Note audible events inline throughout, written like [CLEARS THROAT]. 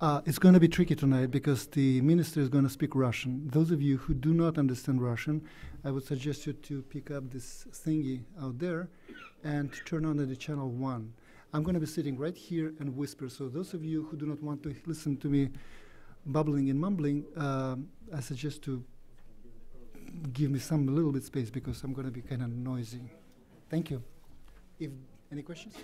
Uh, it's going to be tricky tonight because the minister is going to speak Russian. Those of you who do not understand Russian, I would suggest you to pick up this thingy out there and turn on the channel one. I'm going to be sitting right here and whisper. So those of you who do not want to listen to me bubbling and mumbling, uh, I suggest to give me some little bit space because I'm going to be kind of noisy. Thank you. If any questions?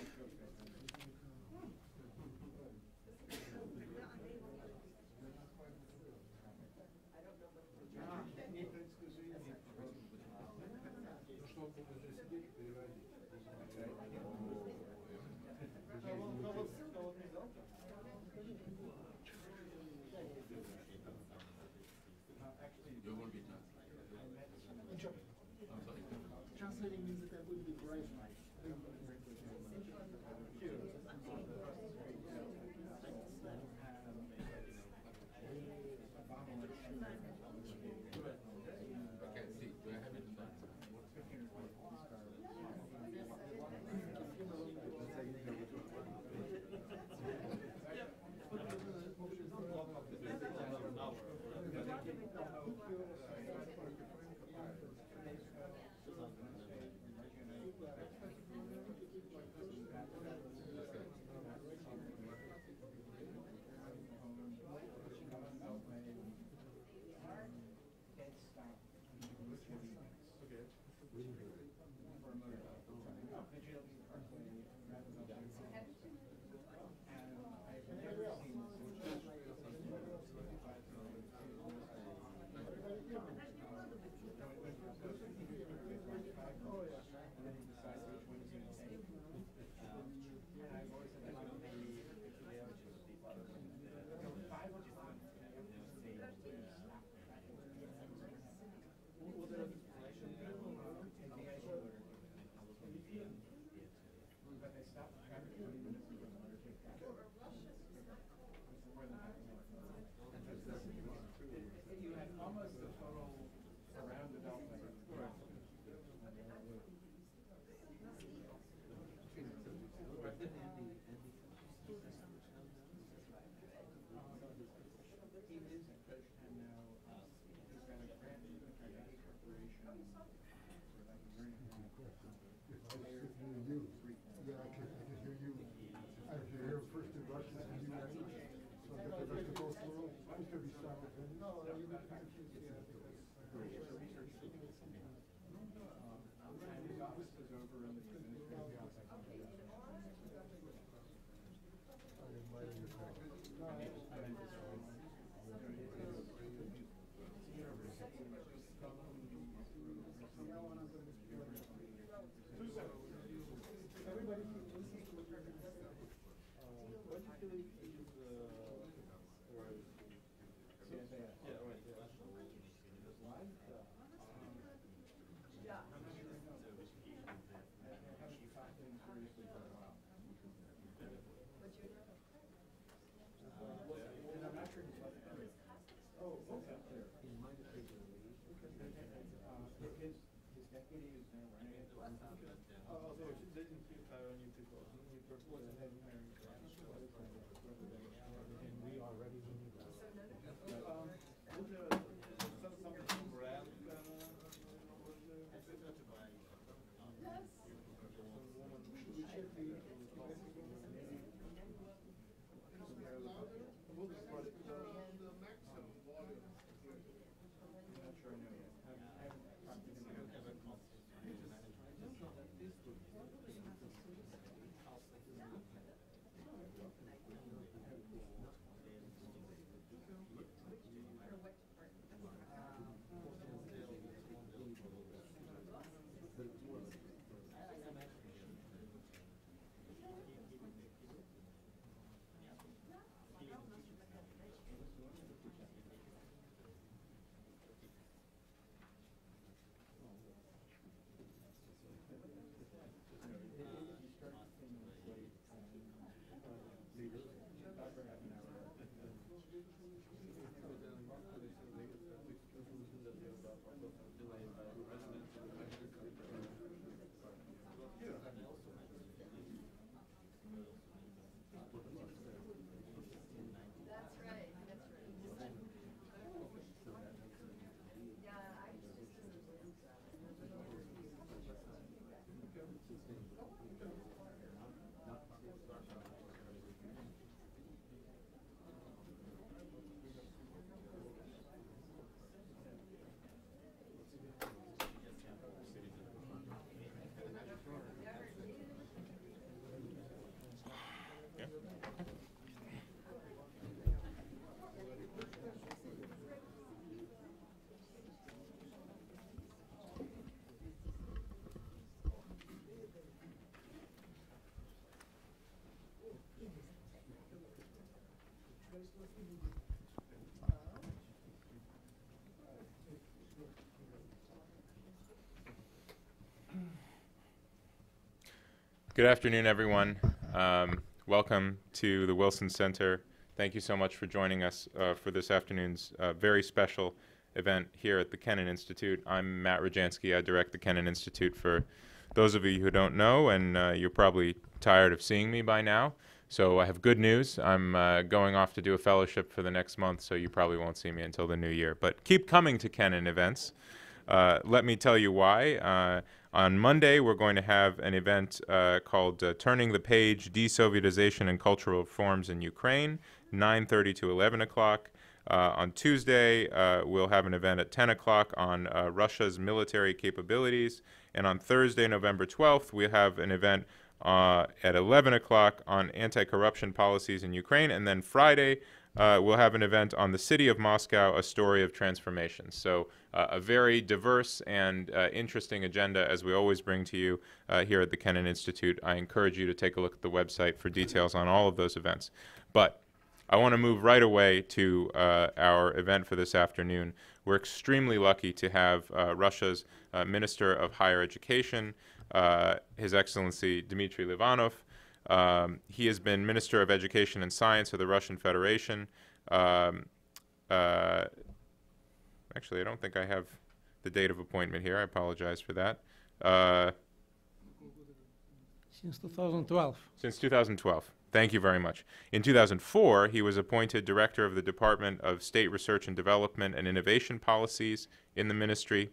Good afternoon, everyone. Um, welcome to the Wilson Center. Thank you so much for joining us uh, for this afternoon's uh, very special event here at the Kennan Institute. I'm Matt Rajansky. I direct the Kennan Institute for those of you who don't know, and uh, you're probably tired of seeing me by now. So I have good news. I'm uh, going off to do a fellowship for the next month, so you probably won't see me until the new year. But keep coming to Kenan events. Uh, let me tell you why. Uh, on Monday, we're going to have an event uh, called uh, "Turning the Page: Desovietization and Cultural Reforms in Ukraine," 9:30 to 11 o'clock. Uh, on Tuesday, we'll have an event at 10 o'clock on Russia's military capabilities, and on Thursday, November 12th, we have an event uh, at 11 o'clock on anti corruption policies in Ukraine. And then Friday, uh, we'll have an event on the city of Moscow, a story of transformation. So, uh, a very diverse and uh, interesting agenda, as we always bring to you uh, here at the Kennan Institute. I encourage you to take a look at the website for details on all of those events. But I want to move right away to uh, our event for this afternoon. We're extremely lucky to have uh, Russia's Minister of Higher Education. Uh, His Excellency Dmitry Livanov. Um, he has been Minister of Education and Science of the Russian Federation. Um, uh, actually, I don't think I have the date of appointment here. I apologize for that. Uh, since 2012. Since 2012. Thank you very much. In 2004, he was appointed Director of the Department of State Research and Development and Innovation Policies in the Ministry.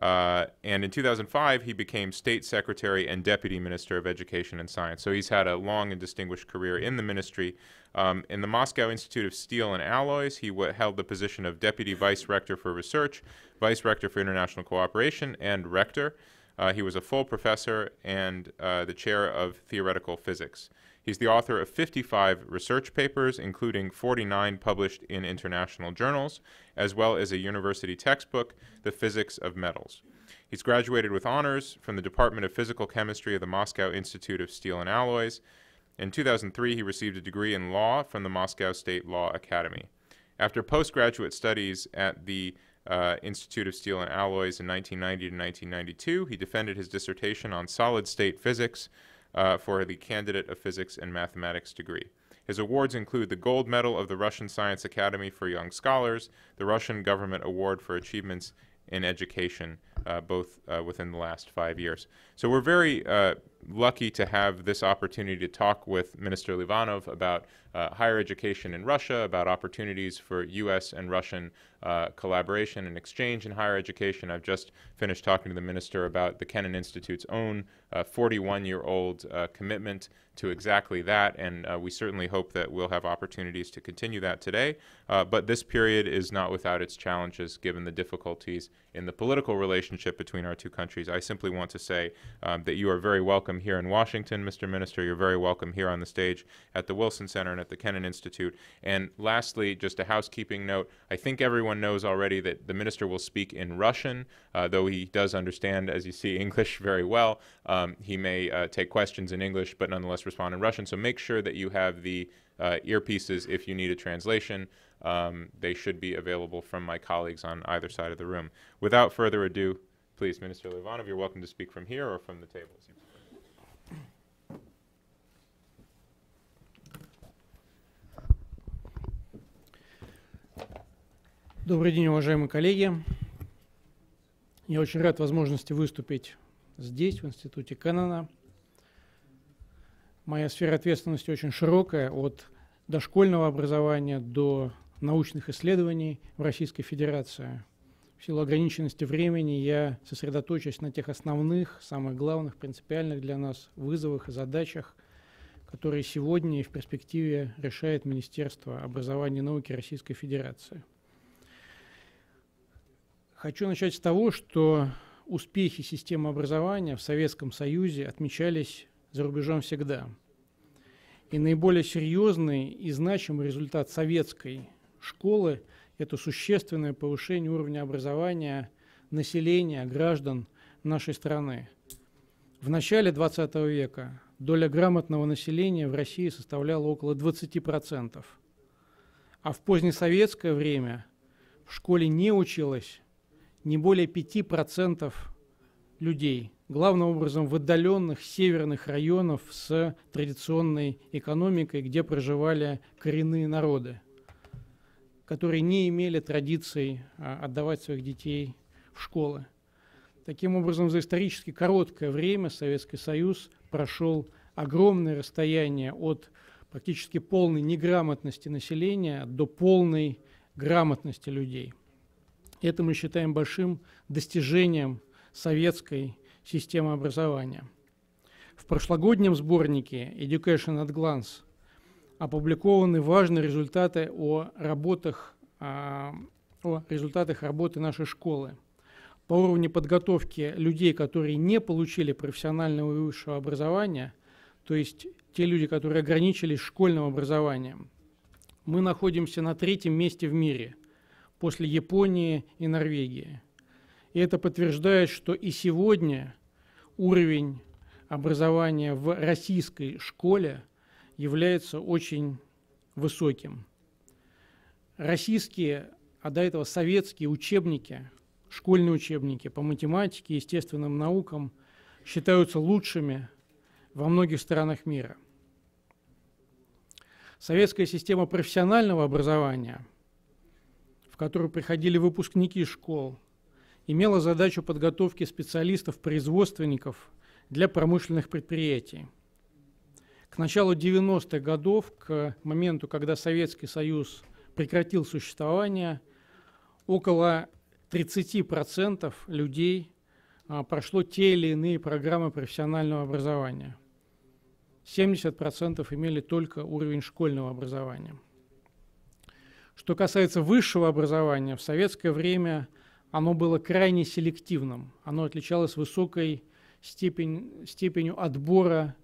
Uh, and in 2005, he became state secretary and deputy minister of education and science. So he's had a long and distinguished career in the ministry. Um, in the Moscow Institute of Steel and Alloys, he held the position of deputy vice rector for research, vice rector for international cooperation, and rector. Uh, he was a full professor and uh, the chair of theoretical physics. He's the author of 55 research papers, including 49 published in international journals, as well as a university textbook, The Physics of Metals. He's graduated with honors from the Department of Physical Chemistry of the Moscow Institute of Steel and Alloys. In 2003, he received a degree in law from the Moscow State Law Academy. After postgraduate studies at the uh, Institute of Steel and Alloys in 1990 to 1992, he defended his dissertation on solid state physics uh, for the Candidate of Physics and Mathematics degree. His awards include the Gold Medal of the Russian Science Academy for Young Scholars, the Russian Government Award for Achievements in Education, uh, both uh, within the last five years. So we're very uh, lucky to have this opportunity to talk with Minister Livanov about uh, higher education in Russia, about opportunities for U.S. and Russian uh, collaboration and exchange in higher education. I've just finished talking to the minister about the Kennan Institute's own 41 uh, year old uh, commitment to exactly that, and uh, we certainly hope that we'll have opportunities to continue that today. Uh, but this period is not without its challenges given the difficulties in the political relationship between our two countries. I simply want to say um, that you are very welcome here in Washington, Mr. Minister. You're very welcome here on the stage at the Wilson Center at the Kennan Institute. And lastly, just a housekeeping note I think everyone knows already that the minister will speak in Russian, uh, though he does understand, as you see, [LAUGHS] English very well. Um, he may uh, take questions in English, but nonetheless respond in Russian. So make sure that you have the uh, earpieces if you need a translation. Um, they should be available from my colleagues on either side of the room. Without further ado, please, Minister Levanov, you're welcome to speak from here or from the table. Добрый день, уважаемые коллеги. Я очень рад возможности выступить здесь, в Институте Канана. Моя сфера ответственности очень широкая, от дошкольного образования до научных исследований в Российской Федерации. В силу ограниченности времени я сосредоточусь на тех основных, самых главных, принципиальных для нас вызовах и задачах, которые сегодня и в перспективе решает Министерство образования и науки Российской Федерации – Хочу начать с того, что успехи системы образования в Советском Союзе отмечались за рубежом всегда. И наиболее серьезный и значимый результат советской школы – это существенное повышение уровня образования населения, граждан нашей страны. В начале XX века доля грамотного населения в России составляла около 20%, а в позднесоветское время в школе не училось не более 5% людей, главным образом в отдаленных северных районах с традиционной экономикой, где проживали коренные народы, которые не имели традиций а, отдавать своих детей в школы. Таким образом, за исторически короткое время Советский Союз прошел огромное расстояние от практически полной неграмотности населения до полной грамотности людей – и это мы считаем большим достижением советской системы образования. В прошлогоднем сборнике Education at Glance опубликованы важные результаты о работах, а, о результатах работы нашей школы. По уровню подготовки людей, которые не получили профессионального и высшего образования, то есть те люди, которые ограничились школьным образованием, мы находимся на третьем месте в мире – после Японии и Норвегии. И это подтверждает, что и сегодня уровень образования в российской школе является очень высоким. Российские, а до этого советские учебники, школьные учебники по математике, и естественным наукам считаются лучшими во многих странах мира. Советская система профессионального образования – которую приходили выпускники школ, имела задачу подготовки специалистов-производственников для промышленных предприятий. К началу 90-х годов, к моменту, когда Советский Союз прекратил существование, около 30% людей а, прошло те или иные программы профессионального образования. 70% имели только уровень школьного образования. Что касается высшего образования, в советское время оно было крайне селективным. Оно отличалось высокой степень, степенью отбора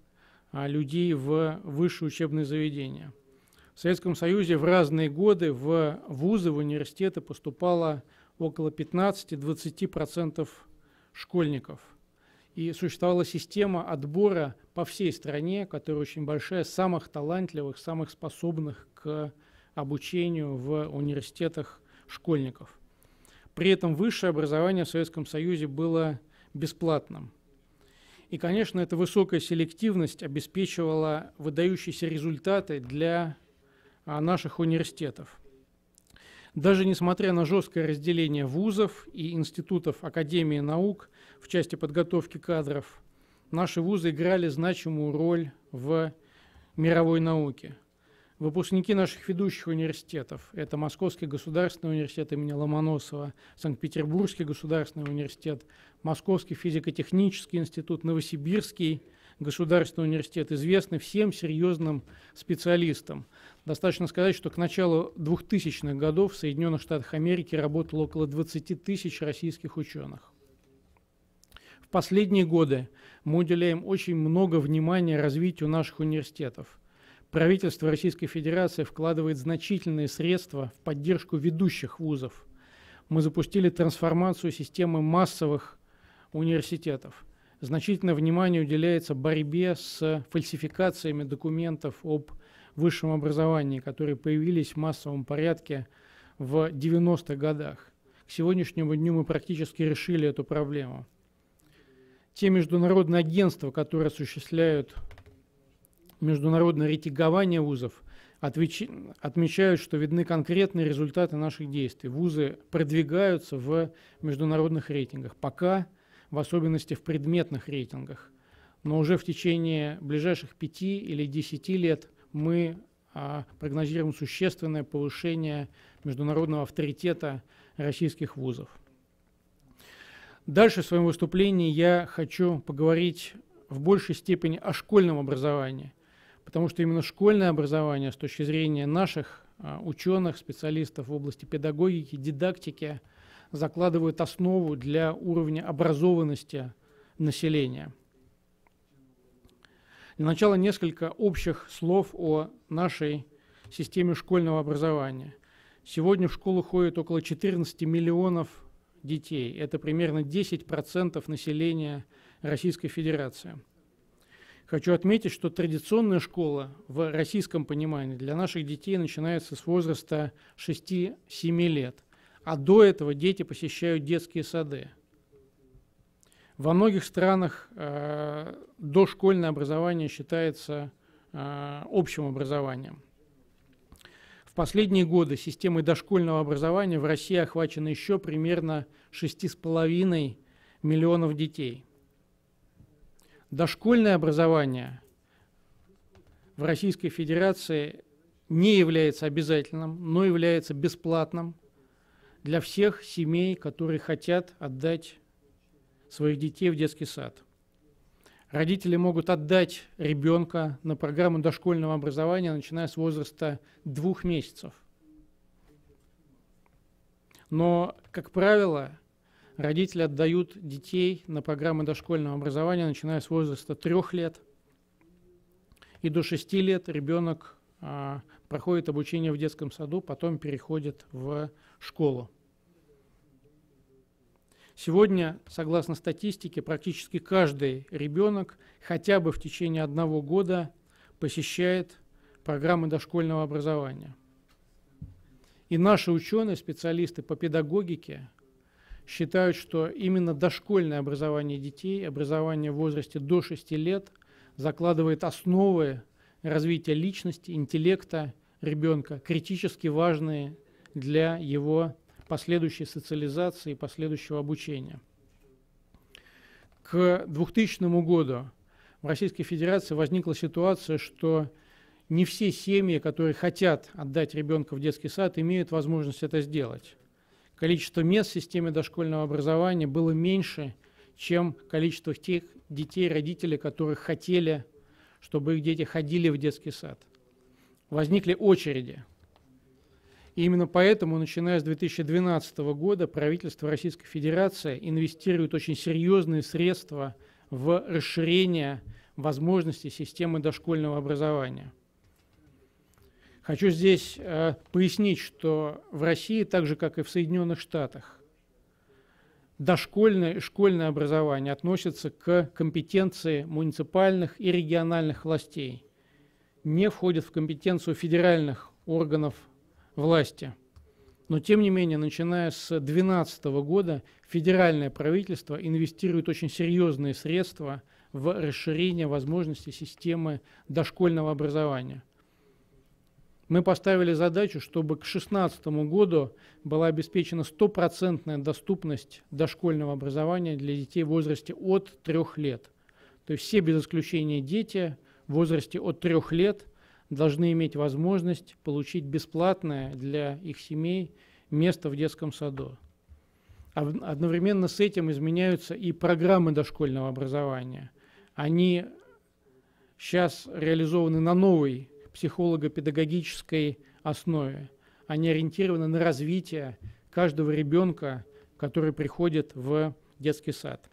а, людей в высшие учебные заведения. В Советском Союзе в разные годы в вузы, в университеты поступало около 15-20% школьников. И существовала система отбора по всей стране, которая очень большая, самых талантливых, самых способных к обучению в университетах школьников. При этом высшее образование в Советском Союзе было бесплатным. И, конечно, эта высокая селективность обеспечивала выдающиеся результаты для а, наших университетов. Даже несмотря на жесткое разделение вузов и институтов Академии наук в части подготовки кадров, наши вузы играли значимую роль в мировой науке – Выпускники наших ведущих университетов – это Московский государственный университет имени Ломоносова, Санкт-Петербургский государственный университет, Московский физико-технический институт, Новосибирский государственный университет, известны всем серьезным специалистам. Достаточно сказать, что к началу 2000-х годов в Соединенных Штатах Америки работало около 20 тысяч российских ученых. В последние годы мы уделяем очень много внимания развитию наших университетов – Правительство Российской Федерации вкладывает значительные средства в поддержку ведущих вузов. Мы запустили трансформацию системы массовых университетов. Значительное внимание уделяется борьбе с фальсификациями документов об высшем образовании, которые появились в массовом порядке в 90-х годах. К сегодняшнему дню мы практически решили эту проблему. Те международные агентства, которые осуществляют международное рейтингование вузов отвеч... отмечают, что видны конкретные результаты наших действий. Вузы продвигаются в международных рейтингах, пока в особенности в предметных рейтингах. Но уже в течение ближайших пяти или десяти лет мы а, прогнозируем существенное повышение международного авторитета российских вузов. Дальше в своем выступлении я хочу поговорить в большей степени о школьном образовании потому что именно школьное образование с точки зрения наших а, ученых, специалистов в области педагогики, дидактики закладывает основу для уровня образованности населения. Для начала несколько общих слов о нашей системе школьного образования. Сегодня в школу ходит около 14 миллионов детей. Это примерно 10% населения Российской Федерации – Хочу отметить, что традиционная школа в российском понимании для наших детей начинается с возраста 6-7 лет, а до этого дети посещают детские сады. Во многих странах э, дошкольное образование считается э, общим образованием. В последние годы системой дошкольного образования в России охвачено еще примерно 6,5 миллионов детей – дошкольное образование в Российской Федерации не является обязательным, но является бесплатным для всех семей, которые хотят отдать своих детей в детский сад. Родители могут отдать ребенка на программу дошкольного образования, начиная с возраста двух месяцев. Но, как правило, Родители отдают детей на программы дошкольного образования, начиная с возраста трех лет. И до шести лет ребенок а, проходит обучение в детском саду, потом переходит в школу. Сегодня, согласно статистике, практически каждый ребенок хотя бы в течение одного года посещает программы дошкольного образования. И наши ученые, специалисты по педагогике – считают, что именно дошкольное образование детей, образование в возрасте до 6 лет закладывает основы развития личности, интеллекта ребенка, критически важные для его последующей социализации и последующего обучения. К 2000 году в Российской Федерации возникла ситуация, что не все семьи, которые хотят отдать ребенка в детский сад, имеют возможность это сделать количество мест в системе дошкольного образования было меньше, чем количество тех детей, родителей, которые хотели, чтобы их дети ходили в детский сад. Возникли очереди. И именно поэтому, начиная с 2012 года, правительство Российской Федерации инвестирует очень серьезные средства в расширение возможностей системы дошкольного образования – Хочу здесь э, пояснить, что в России, так же как и в Соединенных Штатах, дошкольное и школьное образование относятся к компетенции муниципальных и региональных властей, не входят в компетенцию федеральных органов власти. Но тем не менее, начиная с 2012 года, федеральное правительство инвестирует очень серьезные средства в расширение возможностей системы дошкольного образования. Мы поставили задачу, чтобы к 2016 году была обеспечена стопроцентная доступность дошкольного образования для детей в возрасте от 3 лет. То есть все без исключения дети в возрасте от 3 лет должны иметь возможность получить бесплатное для их семей место в детском саду. Одновременно с этим изменяются и программы дошкольного образования. Они сейчас реализованы на новый психолого-педагогической основе. Они ориентированы на развитие каждого ребенка, который приходит в детский сад.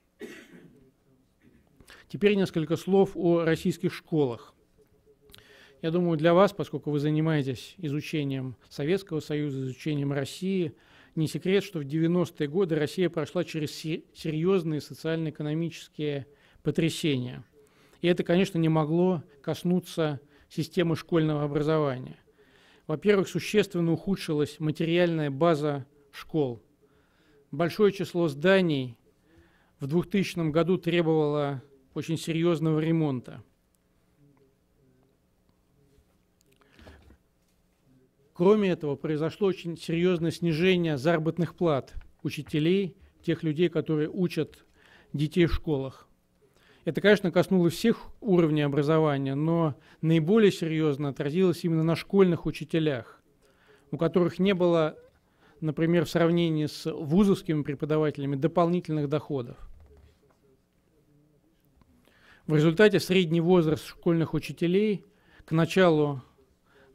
Теперь несколько слов о российских школах. Я думаю, для вас, поскольку вы занимаетесь изучением Советского Союза, изучением России, не секрет, что в 90-е годы Россия прошла через серьезные социально-экономические потрясения. И это, конечно, не могло коснуться системы школьного образования. Во-первых, существенно ухудшилась материальная база школ. Большое число зданий в 2000 году требовало очень серьезного ремонта. Кроме этого, произошло очень серьезное снижение заработных плат учителей, тех людей, которые учат детей в школах. Это, конечно, коснулось всех уровней образования, но наиболее серьезно отразилось именно на школьных учителях, у которых не было, например, в сравнении с вузовскими преподавателями дополнительных доходов. В результате средний возраст школьных учителей к началу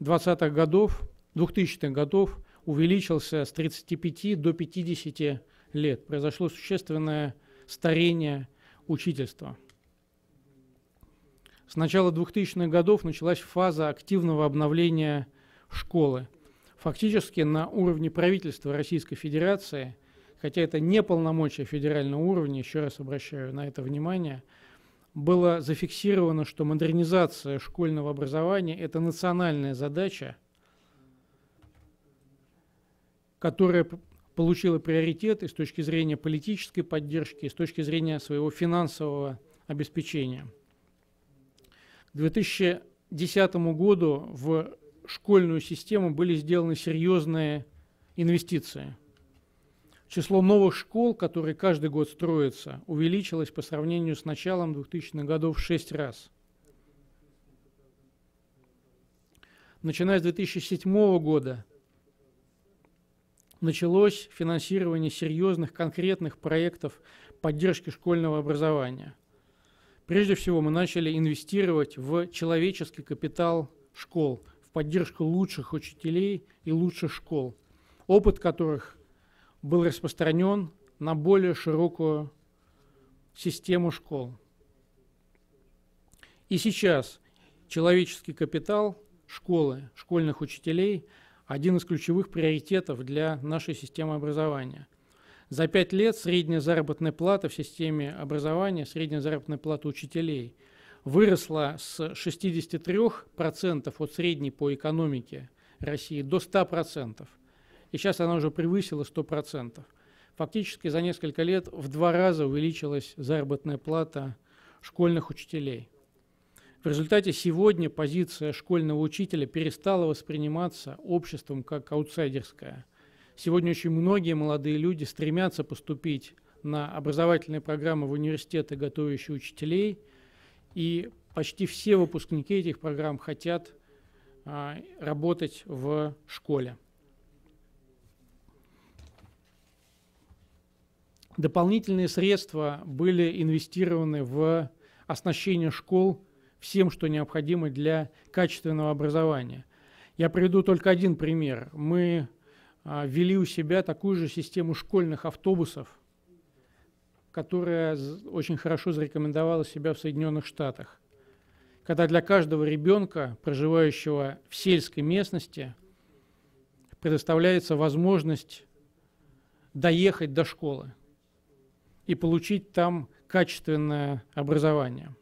20-х годов, 2000-х годов увеличился с 35 до 50 лет. Произошло существенное старение учительства. С начала 2000-х годов началась фаза активного обновления школы. Фактически на уровне правительства Российской Федерации, хотя это не полномочия федерального уровня, еще раз обращаю на это внимание, было зафиксировано, что модернизация школьного образования – это национальная задача, которая получила приоритет и с точки зрения политической поддержки, и с точки зрения своего финансового обеспечения – к 2010 году в школьную систему были сделаны серьезные инвестиции. Число новых школ, которые каждый год строятся, увеличилось по сравнению с началом 2000-х годов в 6 раз. Начиная с 2007 года началось финансирование серьезных конкретных проектов поддержки школьного образования – Прежде всего мы начали инвестировать в человеческий капитал школ, в поддержку лучших учителей и лучших школ, опыт которых был распространен на более широкую систему школ. И сейчас человеческий капитал школы, школьных учителей – один из ключевых приоритетов для нашей системы образования. За пять лет средняя заработная плата в системе образования, средняя заработная плата учителей выросла с 63% от средней по экономике России до 100%. И сейчас она уже превысила 100%. Фактически за несколько лет в два раза увеличилась заработная плата школьных учителей. В результате сегодня позиция школьного учителя перестала восприниматься обществом как аутсайдерская. Сегодня очень многие молодые люди стремятся поступить на образовательные программы в университеты, готовящие учителей, и почти все выпускники этих программ хотят а, работать в школе. Дополнительные средства были инвестированы в оснащение школ всем, что необходимо для качественного образования. Я приведу только один пример. Мы ввели а, у себя такую же систему школьных автобусов, которая очень хорошо зарекомендовала себя в Соединенных Штатах, когда для каждого ребенка, проживающего в сельской местности, предоставляется возможность доехать до школы и получить там качественное образование.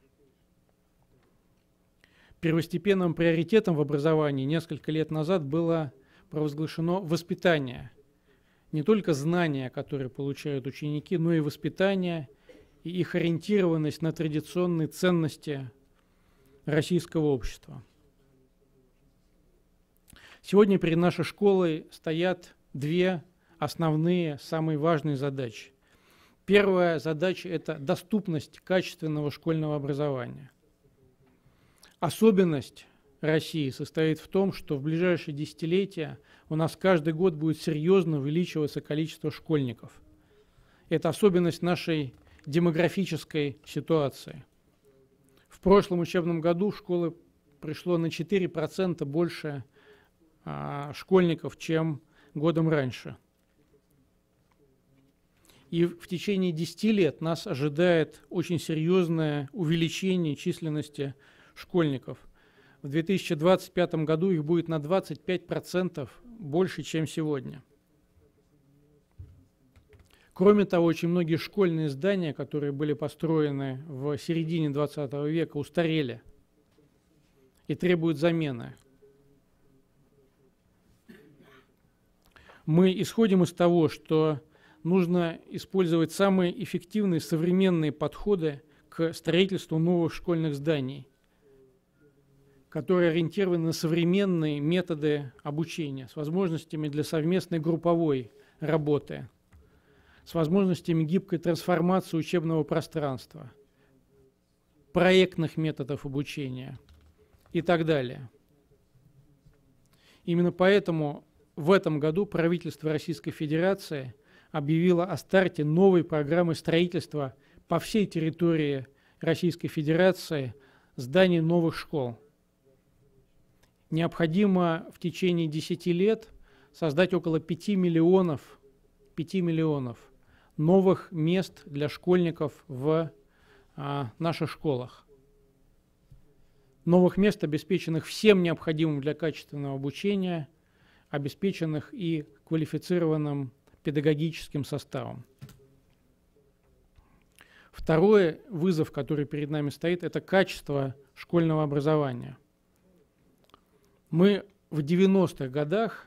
Первостепенным приоритетом в образовании несколько лет назад было – провозглашено воспитание. Не только знания, которые получают ученики, но и воспитание и их ориентированность на традиционные ценности российского общества. Сегодня перед нашей школой стоят две основные, самые важные задачи. Первая задача – это доступность качественного школьного образования. Особенность России состоит в том, что в ближайшие десятилетия у нас каждый год будет серьезно увеличиваться количество школьников. Это особенность нашей демографической ситуации. В прошлом учебном году в школы пришло на 4% больше а, школьников, чем годом раньше. И в течение 10 лет нас ожидает очень серьезное увеличение численности школьников. В 2025 году их будет на 25% больше, чем сегодня. Кроме того, очень многие школьные здания, которые были построены в середине 20 века, устарели и требуют замены. Мы исходим из того, что нужно использовать самые эффективные современные подходы к строительству новых школьных зданий – которые ориентированы на современные методы обучения с возможностями для совместной групповой работы, с возможностями гибкой трансформации учебного пространства, проектных методов обучения и так далее. Именно поэтому в этом году правительство Российской Федерации объявило о старте новой программы строительства по всей территории Российской Федерации зданий новых школ – необходимо в течение 10 лет создать около 5 миллионов, 5 миллионов новых мест для школьников в а, наших школах. Новых мест, обеспеченных всем необходимым для качественного обучения, обеспеченных и квалифицированным педагогическим составом. Второй вызов, который перед нами стоит, это качество школьного образования – мы в 90-х годах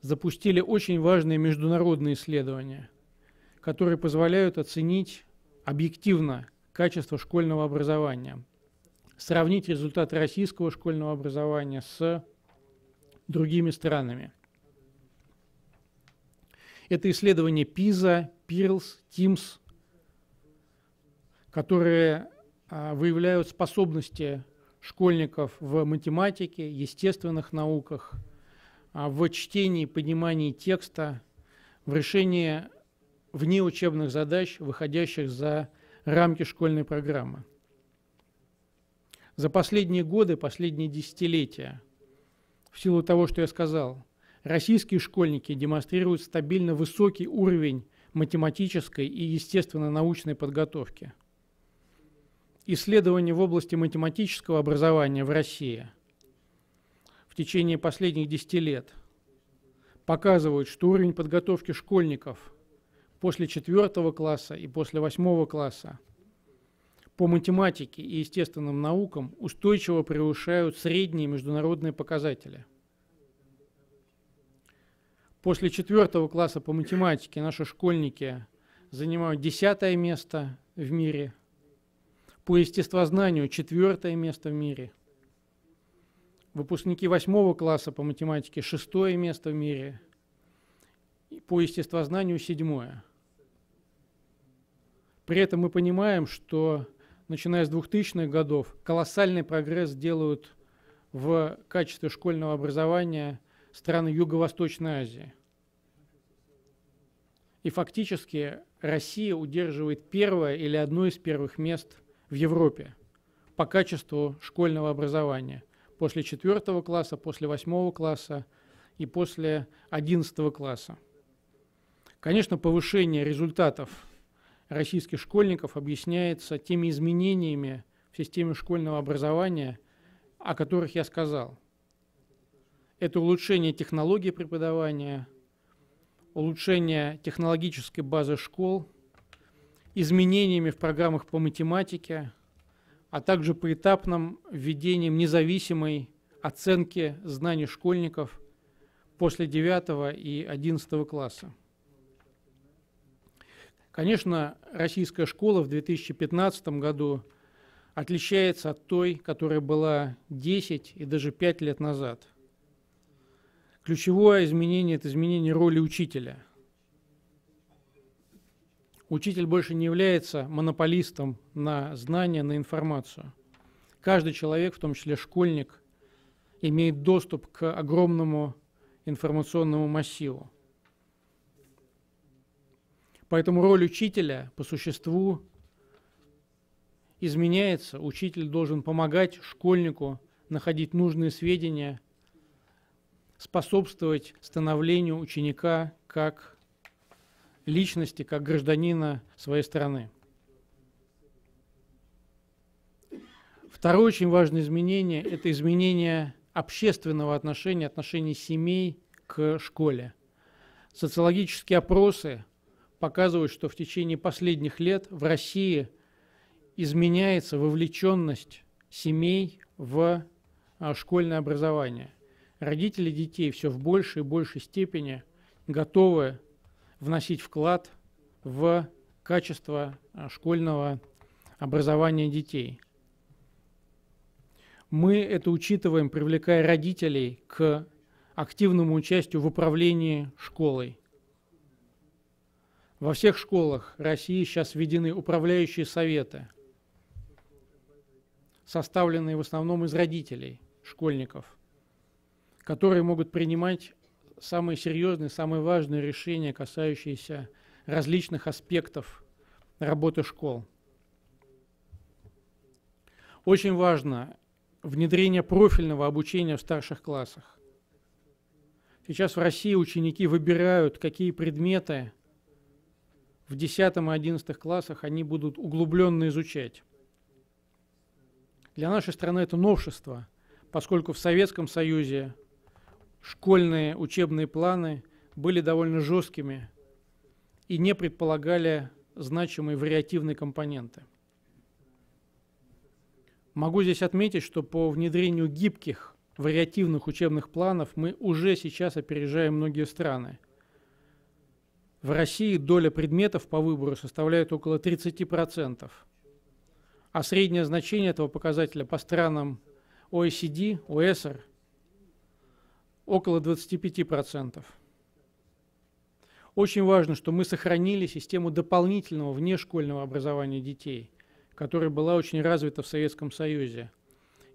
запустили очень важные международные исследования, которые позволяют оценить объективно качество школьного образования, сравнить результат российского школьного образования с другими странами. Это исследования PISA, PIRLS, TIMSS, которые а, выявляют способности школьников в математике, естественных науках, а, в чтении, понимании текста, в решении внеучебных задач, выходящих за рамки школьной программы. За последние годы, последние десятилетия, в силу того, что я сказал, российские школьники демонстрируют стабильно высокий уровень математической и естественно-научной подготовки – исследований в области математического образования в России в течение последних 10 лет показывают, что уровень подготовки школьников после 4 класса и после 8 класса по математике и естественным наукам устойчиво превышают средние международные показатели. После 4 класса по математике наши школьники занимают 10 место в мире – по естествознанию четвертое место в мире. Выпускники восьмого класса по математике шестое место в мире. По естествознанию седьмое. При этом мы понимаем, что начиная с 2000-х годов колоссальный прогресс делают в качестве школьного образования страны Юго-Восточной Азии. И фактически Россия удерживает первое или одно из первых мест – в Европе по качеству школьного образования после 4 класса, после 8 класса и после 11 класса. Конечно, повышение результатов российских школьников объясняется теми изменениями в системе школьного образования, о которых я сказал. Это улучшение технологий преподавания, улучшение технологической базы школ – изменениями в программах по математике, а также поэтапным введением независимой оценки знаний школьников после 9 и 11 класса. Конечно, российская школа в 2015 году отличается от той, которая была 10 и даже 5 лет назад. Ключевое изменение – это изменение роли учителя – Учитель больше не является монополистом на знания, на информацию. Каждый человек, в том числе школьник, имеет доступ к огромному информационному массиву. Поэтому роль учителя по существу изменяется. Учитель должен помогать школьнику находить нужные сведения, способствовать становлению ученика как личности, как гражданина своей страны. Второе очень важное изменение – это изменение общественного отношения, отношений семей к школе. Социологические опросы показывают, что в течение последних лет в России изменяется вовлеченность семей в а, школьное образование. Родители детей все в большей и большей степени готовы вносить вклад в качество э, школьного образования детей. Мы это учитываем, привлекая родителей к активному участию в управлении школой. Во всех школах России сейчас введены управляющие советы, составленные в основном из родителей, школьников, которые могут принимать самые серьезные, самые важные решения, касающиеся различных аспектов работы школ. Очень важно внедрение профильного обучения в старших классах. Сейчас в России ученики выбирают, какие предметы в 10 и 11 классах они будут углубленно изучать. Для нашей страны это новшество, поскольку в Советском Союзе школьные учебные планы были довольно жесткими и не предполагали значимые вариативные компоненты. Могу здесь отметить, что по внедрению гибких вариативных учебных планов мы уже сейчас опережаем многие страны. В России доля предметов по выбору составляет около 30%, а среднее значение этого показателя по странам OECD, ОСР – около 25%. Очень важно, что мы сохранили систему дополнительного внешкольного образования детей, которая была очень развита в Советском Союзе.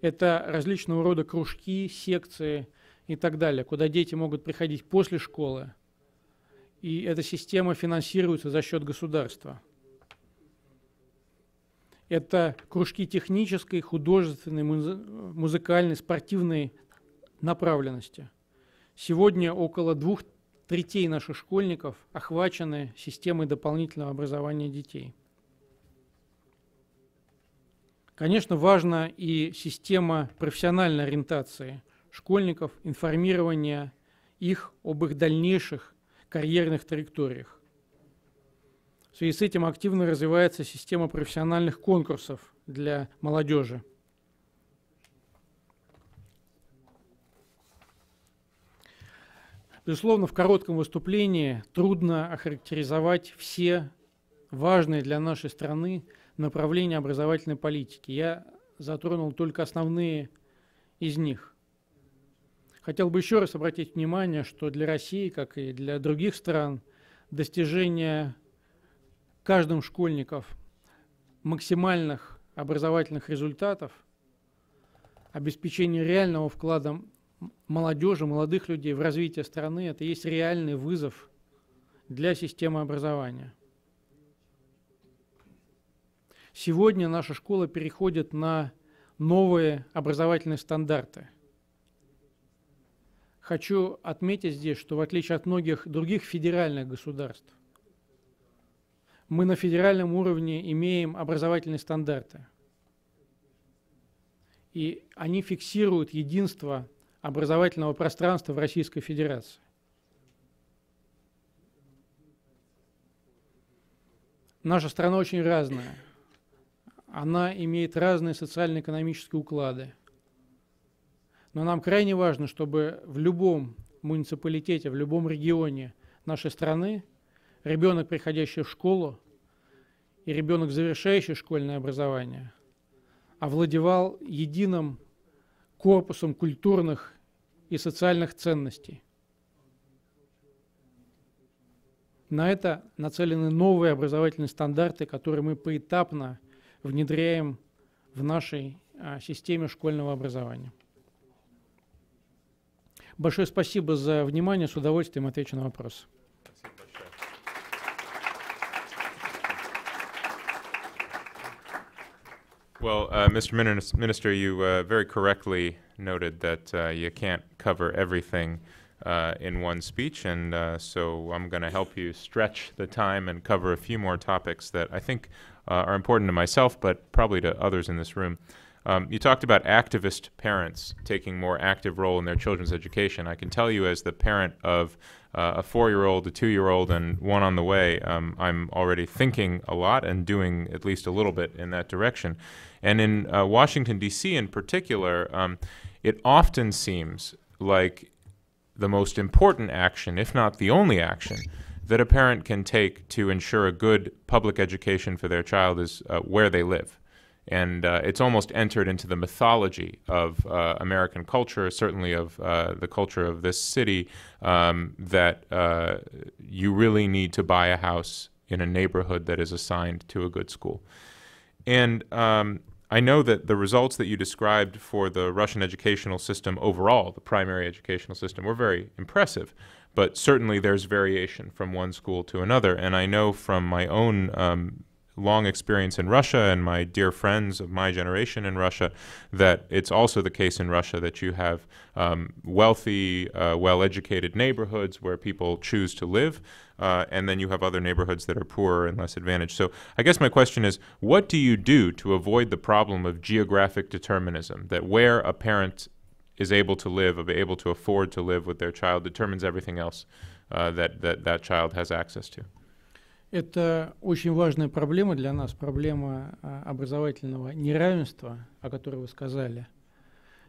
Это различного рода кружки, секции и так далее, куда дети могут приходить после школы. И эта система финансируется за счет государства. Это кружки технической, художественной, музыкальной, спортивной направленности – Сегодня около двух третей наших школьников охвачены системой дополнительного образования детей. Конечно, важна и система профессиональной ориентации школьников, информирования их об их дальнейших карьерных траекториях. В связи с этим активно развивается система профессиональных конкурсов для молодежи – Безусловно, в коротком выступлении трудно охарактеризовать все важные для нашей страны направления образовательной политики. Я затронул только основные из них. Хотел бы еще раз обратить внимание, что для России, как и для других стран, достижение каждым школьников максимальных образовательных результатов, обеспечение реального вклада молодежи, молодых людей в развитие страны, это есть реальный вызов для системы образования. Сегодня наша школа переходит на новые образовательные стандарты. Хочу отметить здесь, что в отличие от многих других федеральных государств, мы на федеральном уровне имеем образовательные стандарты. И они фиксируют единство образовательного пространства в Российской Федерации. Наша страна очень разная. Она имеет разные социально-экономические уклады. Но нам крайне важно, чтобы в любом муниципалитете, в любом регионе нашей страны ребенок, приходящий в школу, и ребенок, завершающий школьное образование, овладевал единым корпусом культурных и социальных ценностей. На это нацелены новые образовательные стандарты, которые мы поэтапно внедряем в нашей а, системе школьного образования. Большое спасибо за внимание. С удовольствием отвечу на вопросы. Well, uh, Mr. Minister, you uh, very correctly noted that uh, you can't cover everything uh, in one speech, and uh, so I'm going to help you stretch the time and cover a few more topics that I think uh, are important to myself, but probably to others in this room. Um, you talked about activist parents taking more active role in their children's education. I can tell you, as the parent of uh, a four-year-old, a two-year-old, and one on the way, um, I'm already thinking a lot and doing at least a little bit in that direction. And in uh, Washington D.C. in particular, um, it often seems like the most important action, if not the only action that a parent can take to ensure a good public education for their child is uh, where they live and uh, it's almost entered into the mythology of uh, American culture, certainly of uh, the culture of this city, um, that uh, you really need to buy a house in a neighborhood that is assigned to a good school. And um, I know that the results that you described for the Russian educational system overall, the primary educational system, were very impressive but certainly there's variation from one school to another. And I know from my own um, long experience in Russia and my dear friends of my generation in Russia that it's also the case in Russia that you have um, wealthy, uh, well educated neighborhoods where people choose to live. Uh, and then you have other neighborhoods that are poorer and less advantaged. So I guess my question is, what do you do to avoid the problem of geographic determinism? That where a parent is able to live, able to afford to live with their child, determines everything else uh, that, that that child has access to. Это очень важная проблема для нас, проблема а, образовательного неравенства, о которой вы сказали,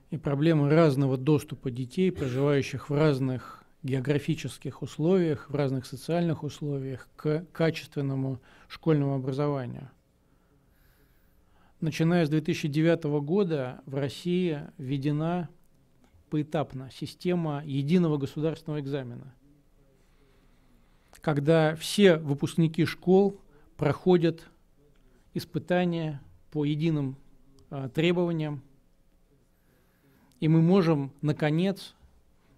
и проблема разного доступа детей, проживающих в разных географических условиях, в разных социальных условиях к качественному школьному образованию. Начиная с 2009 года в России введена поэтапно система единого государственного экзамена – когда все выпускники школ проходят испытания по единым э, требованиям, и мы можем, наконец,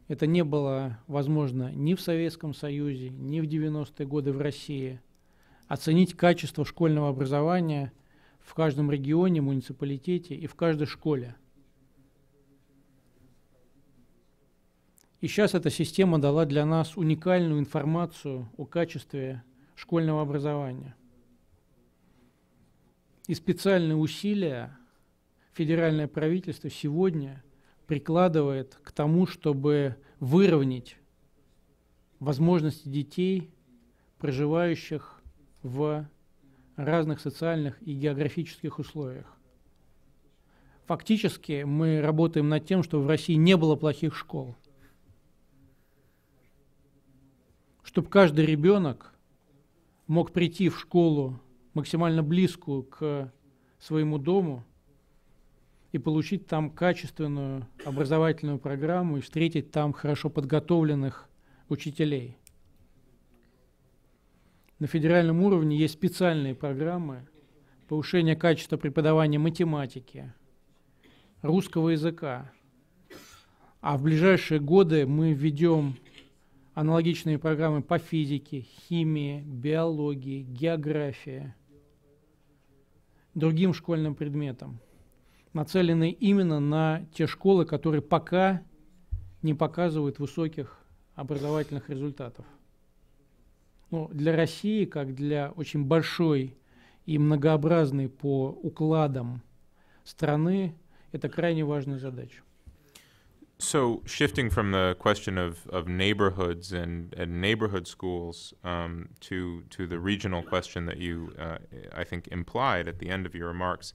это не было возможно ни в Советском Союзе, ни в 90-е годы в России, оценить качество школьного образования в каждом регионе, муниципалитете и в каждой школе – И сейчас эта система дала для нас уникальную информацию о качестве школьного образования. И специальные усилия федеральное правительство сегодня прикладывает к тому, чтобы выровнять возможности детей, проживающих в разных социальных и географических условиях. Фактически мы работаем над тем, чтобы в России не было плохих школ – чтобы каждый ребенок мог прийти в школу максимально близкую к своему дому и получить там качественную образовательную программу и встретить там хорошо подготовленных учителей. На федеральном уровне есть специальные программы повышения качества преподавания математики, русского языка. А в ближайшие годы мы введем аналогичные программы по физике, химии, биологии, географии, другим школьным предметам, нацеленные именно на те школы, которые пока не показывают высоких образовательных результатов. Но ну, для России, как для очень большой и многообразной по укладам страны, это крайне важная задача. So, shifting from the question of, of neighborhoods and, and neighborhood schools um, to, to the regional question that you, uh, I think, implied at the end of your remarks,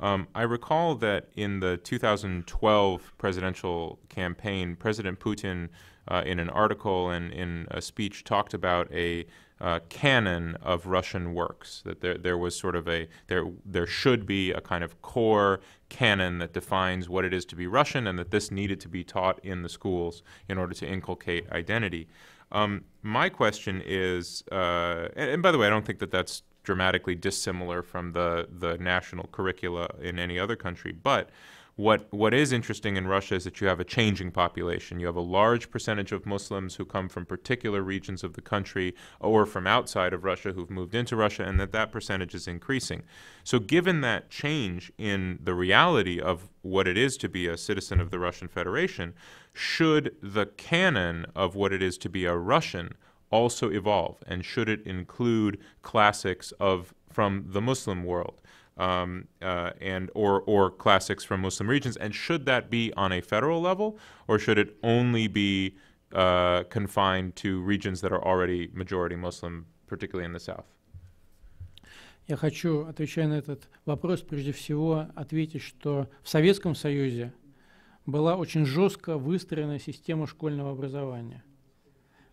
um, I recall that in the 2012 presidential campaign, President Putin, uh, in an article and in a speech, talked about a uh, canon of Russian works. That there, there was sort of a there there should be a kind of core canon that defines what it is to be Russian, and that this needed to be taught in the schools in order to inculcate identity. Um, my question is, uh, and, and by the way, I don't think that that's dramatically dissimilar from the the national curricula in any other country, but what, what is interesting in Russia is that you have a changing population. You have a large percentage of Muslims who come from particular regions of the country or from outside of Russia who've moved into Russia, and that that percentage is increasing. So, given that change in the reality of what it is to be a citizen of the Russian Federation, should the canon of what it is to be a Russian also evolve, and should it include classics of from the Muslim world? um, uh, and or or classics from Muslim regions? And should that be on a federal level, or should it only be uh, confined to regions that are already majority Muslim, particularly in the South? Я хочу, отвечая на этот вопрос, прежде всего ответить, что в Советском Союзе была очень жестко выстроена система школьного образования.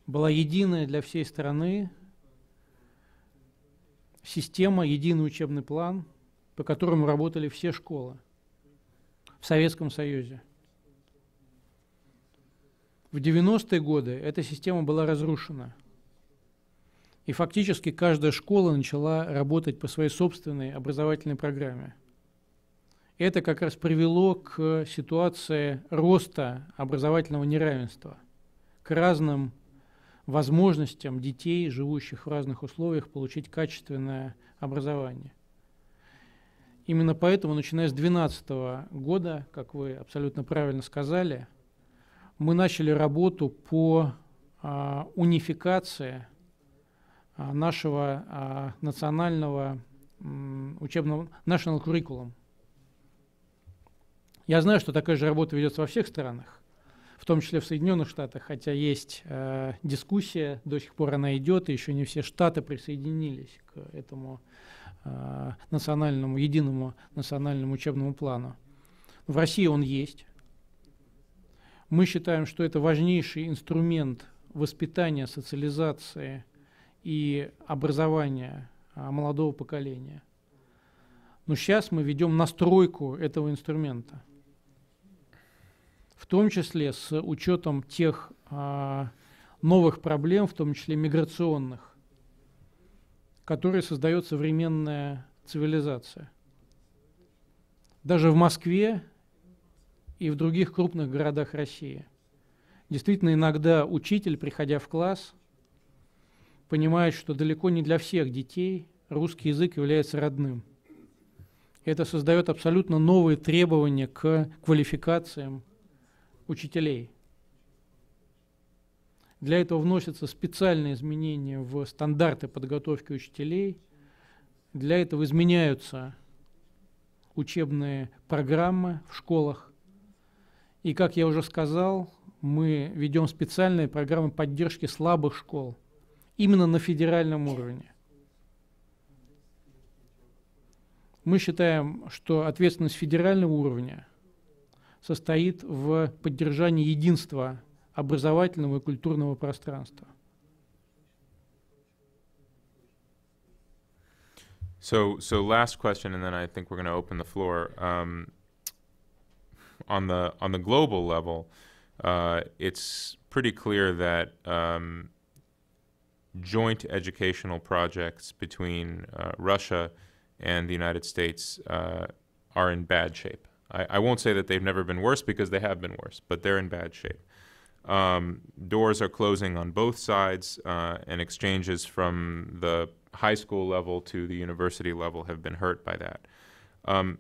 Была единая для всей страны система, единый учебный план – по которому работали все школы в Советском Союзе. В 90-е годы эта система была разрушена. И фактически каждая школа начала работать по своей собственной образовательной программе. Это как раз привело к ситуации роста образовательного неравенства, к разным возможностям детей, живущих в разных условиях, получить качественное образование. Именно поэтому, начиная с 2012 года, как вы абсолютно правильно сказали, мы начали работу по а, унификации а, нашего а, национального учебного national curriculum. Я знаю, что такая же работа ведется во всех странах, в том числе в Соединенных Штатах, хотя есть э, дискуссия, до сих пор она идет, и еще не все штаты присоединились к этому Э, национальному, единому национальному учебному плану. В России он есть. Мы считаем, что это важнейший инструмент воспитания, социализации и образования э, молодого поколения. Но сейчас мы ведем настройку этого инструмента, в том числе с учетом тех э, новых проблем, в том числе миграционных которые создает современная цивилизация. Даже в Москве и в других крупных городах России. Действительно, иногда учитель, приходя в класс, понимает, что далеко не для всех детей русский язык является родным. Это создает абсолютно новые требования к квалификациям учителей – для этого вносятся специальные изменения в стандарты подготовки учителей. Для этого изменяются учебные программы в школах. И, как я уже сказал, мы ведем специальные программы поддержки слабых школ именно на федеральном уровне. Мы считаем, что ответственность федерального уровня состоит в поддержании единства образовательного и культурного пространства. So, so last question, and then I think we're going to open the floor. Um, on the on the global level, uh, it's pretty clear that um, joint educational projects between uh, Russia and the United States uh, are in bad shape. I, I, won't say that they've never been worse because they have been worse, but they're in bad shape. Um, doors are closing on both sides, uh, and exchanges from the high school level to the university level have been hurt by that. Um,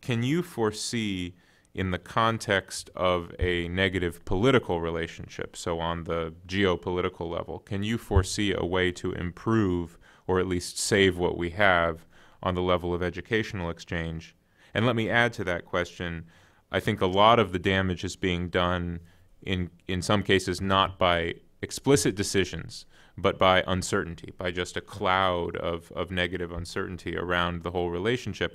can you foresee, in the context of a negative political relationship, so on the geopolitical level, can you foresee a way to improve or at least save what we have on the level of educational exchange? And let me add to that question I think a lot of the damage is being done in in some cases not by explicit decisions but by uncertainty by just a cloud of, of negative uncertainty around the whole relationship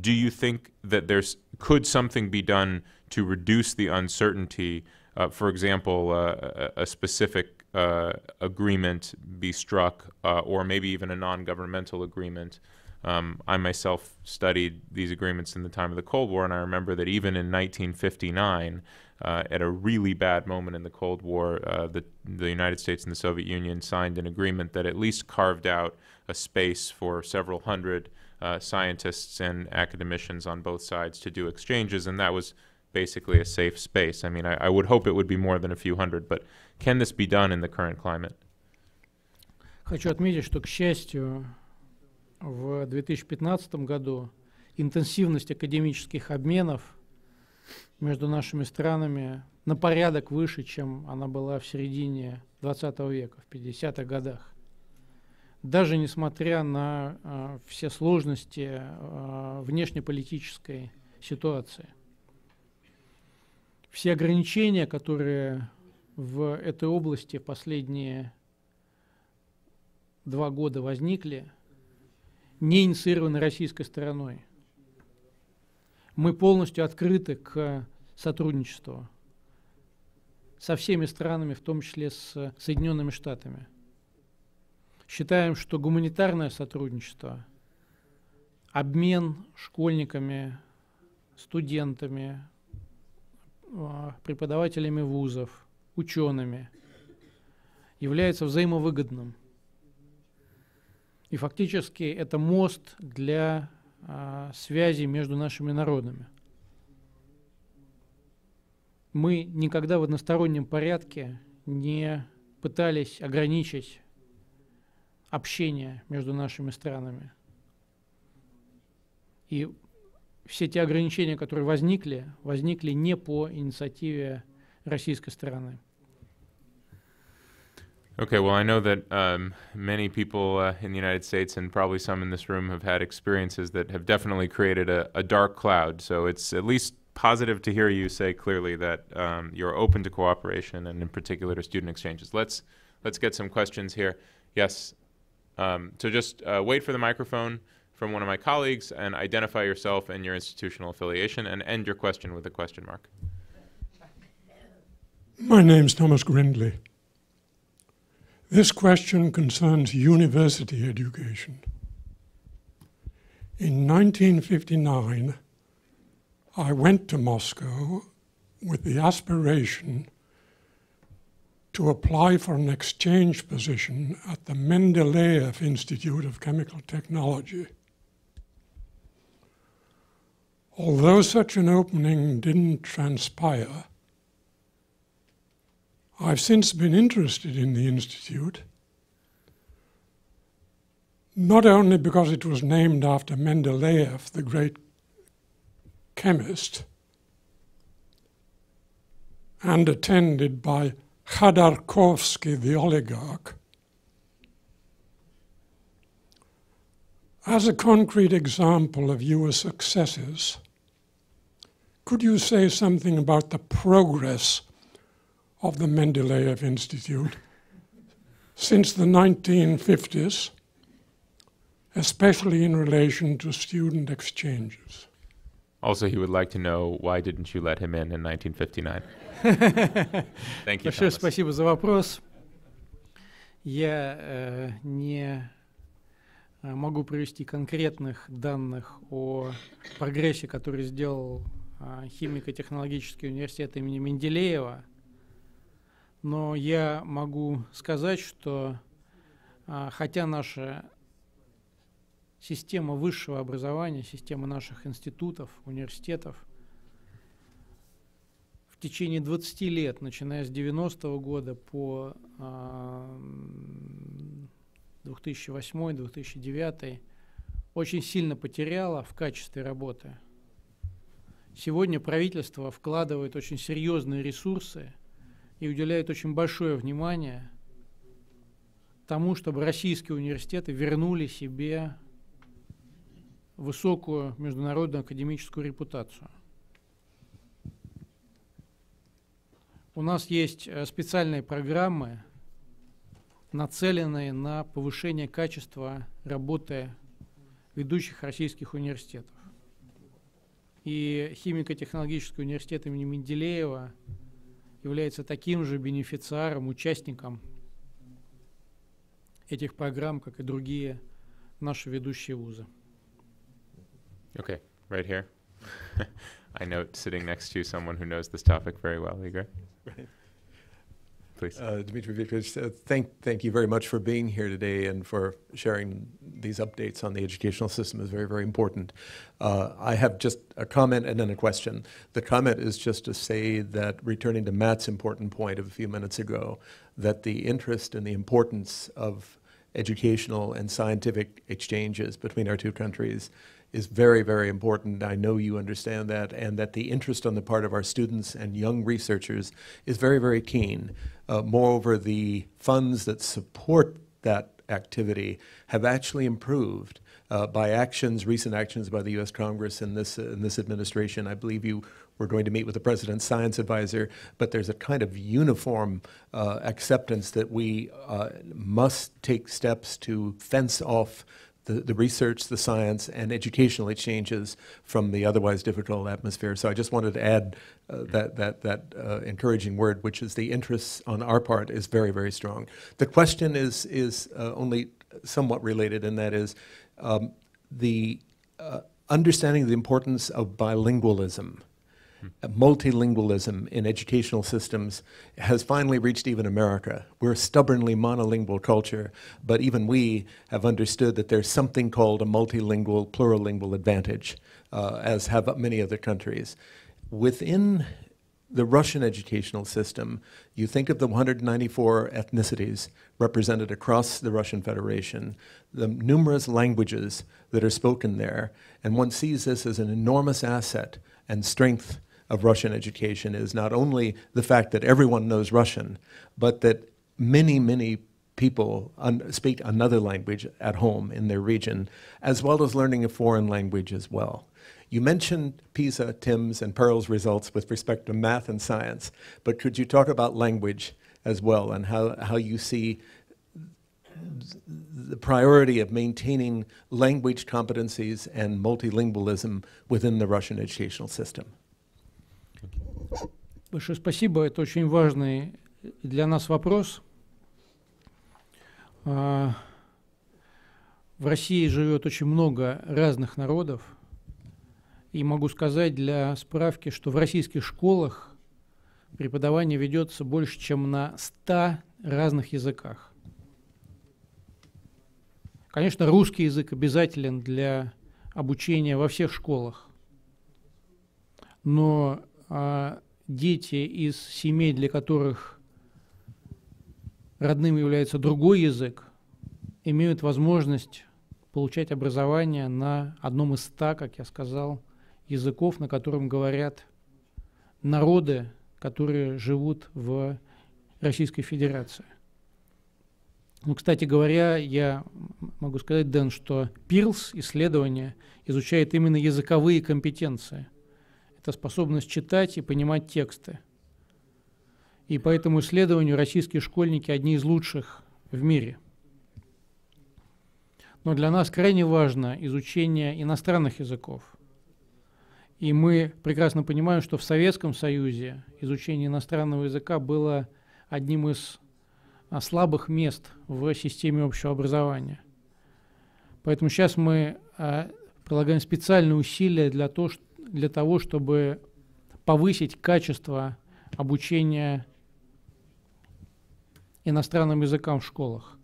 do you think that there's could something be done to reduce the uncertainty uh, for example uh, a, a, specific uh, agreement be struck uh, or maybe even a non-governmental agreement um, I myself studied these agreements in the time of the Cold War, and I remember that even in 1959, uh, at a really bad moment in the Cold War, uh, the, the United States and the Soviet Union signed an agreement that at least carved out a space for several hundred uh, scientists and academicians on both sides to do exchanges, and that was basically a safe space. I mean, I, I would hope it would be more than a few hundred, but can this be done in the current climate? Хочу отметить, что, к счастью, в 2015 году интенсивность академических обменов между нашими странами на порядок выше, чем она была в середине 20 века, в 50-х годах. Даже несмотря на э, все сложности э, внешнеполитической ситуации. Все ограничения, которые в этой области последние два года возникли, не инициированы российской стороной. Мы полностью открыты к сотрудничеству со всеми странами, в том числе с Соединенными Штатами. Считаем, что гуманитарное сотрудничество, обмен школьниками, студентами, а, преподавателями вузов, учеными является взаимовыгодным – и фактически это мост для а, связи между нашими народами. Мы никогда в одностороннем порядке не пытались ограничить общение между нашими странами. И все те ограничения, которые возникли, возникли не по инициативе российской стороны. Okay, well, I know that um, many people uh, in the United States and probably some in this room have had experiences that have definitely created a, a dark cloud. So it's at least positive to hear you say clearly that um, you're open to cooperation and, in particular, to student exchanges. Let's let's get some questions here. Yes. Um, so just uh, wait for the microphone from one of my colleagues and identify yourself and your institutional affiliation and end your question with a question mark. My name's Thomas Grindley. This question concerns university education. In 1959, I went to Moscow with the aspiration to apply for an exchange position at the Mendeleev Institute of Chemical Technology. Although such an opening didn't transpire, I've since been interested in the Institute, not only because it was named after Mendeleev, the great chemist, and attended by Khodorkovsky, the oligarch. As a concrete example of your successes, could you say something about the progress of the Mendeleev Institute since the 1950s, especially in relation to student exchanges. Also, he would like to know why didn't you let him in in 1959? Thank you, Большое Thomas. спасибо за вопрос. Я э, не могу привести конкретных данных о прогрессе, который сделал э, химико-технологический университет имени Менделеева – но я могу сказать, что а, хотя наша система высшего образования, система наших институтов, университетов в течение 20 лет, начиная с 90-го года по 2008-2009, а, очень сильно потеряла в качестве работы. Сегодня правительство вкладывает очень серьезные ресурсы – и уделяет очень большое внимание тому, чтобы российские университеты вернули себе высокую международную академическую репутацию. У нас есть э, специальные программы, нацеленные на повышение качества работы ведущих российских университетов. И химико-технологический университет имени Менделеева – является таким же бенефициаром, участником этих программ, как и другие наши ведущие вузы. Okay, right here. I note sitting next to you someone who knows this topic very well, Igor. Right. Please. Uh, Dmitry uh, thank, thank you very much for being here today and for sharing these updates on the educational system is very, very important. Uh, I have just a comment and then a question. The comment is just to say that returning to Matt's important point of a few minutes ago, that the interest and the importance of educational and scientific exchanges between our two countries is very, very important. I know you understand that, and that the interest on the part of our students and young researchers is very, very keen. Uh, moreover, the funds that support that activity have actually improved uh, by actions, recent actions by the U.S. Congress and this, uh, and this administration. I believe you were going to meet with the president's science advisor, but there's a kind of uniform uh, acceptance that we uh, must take steps to fence off the, the research, the science, and educationally changes from the otherwise difficult atmosphere. So I just wanted to add uh, that, that, that uh, encouraging word, which is the interest on our part is very, very strong. The question is, is uh, only somewhat related, and that is um, the uh, understanding the importance of bilingualism multilingualism in educational systems has finally reached even America. We're a stubbornly monolingual culture, but even we have understood that there's something called a multilingual, plurilingual advantage, uh, as have many other countries. Within the Russian educational system, you think of the 194 ethnicities represented across the Russian Federation, the numerous languages that are spoken there, and one sees this as an enormous asset and strength of Russian education is not only the fact that everyone knows Russian, but that many, many people un- speak another language at home in their region, as well as learning a foreign language as well. You mentioned PISA, TIMS, and Pearl's results with respect to math and science, but could you talk about language as well and how, how you see the priority of maintaining language competencies and multilingualism within the Russian educational system? Большое спасибо. Это очень важный для нас вопрос. А, в России живет очень много разных народов. И могу сказать для справки, что в российских школах преподавание ведется больше, чем на 100 разных языках. Конечно, русский язык обязателен для обучения во всех школах. Но а, дети из семей, для которых родным является другой язык, имеют возможность получать образование на одном из ста, как я сказал, языков, на котором говорят народы, которые живут в Российской Федерации. Ну, кстати говоря, я могу сказать, Дэн, что Пирс исследование изучает именно языковые компетенции – это способность читать и понимать тексты. И по этому исследованию российские школьники одни из лучших в мире. Но для нас крайне важно изучение иностранных языков. И мы прекрасно понимаем, что в Советском Союзе изучение иностранного языка было одним из а, слабых мест в системе общего образования. Поэтому сейчас мы а, прилагаем специальные усилия для того, чтобы для того, чтобы повысить качество обучения иностранным языкам в школах.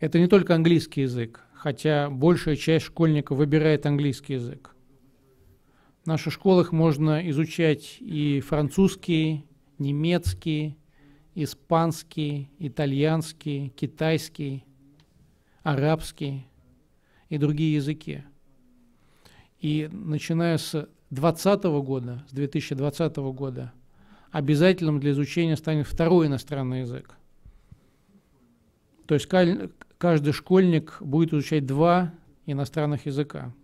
Это не только английский язык, хотя большая часть школьников выбирает английский язык. В наших школах можно изучать и французский, немецкий, испанский, итальянский, китайский, арабский и другие языки – и начиная с 2020 года, с 2020 года, обязательным для изучения станет второй иностранный язык. То есть каждый школьник будет изучать два иностранных языка.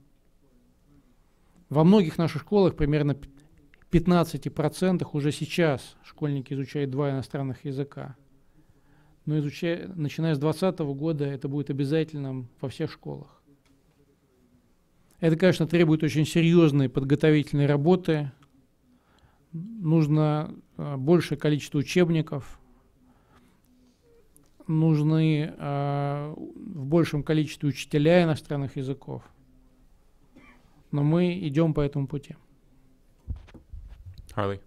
Во многих наших школах примерно 15% уже сейчас школьники изучают два иностранных языка. Но изучая, начиная с 2020 года это будет обязательным во всех школах. Это, конечно, требует очень серьезной подготовительной работы. Нужно э, большее количество учебников, нужны э, в большем количестве учителя иностранных языков. Но мы идем по этому пути. Harley.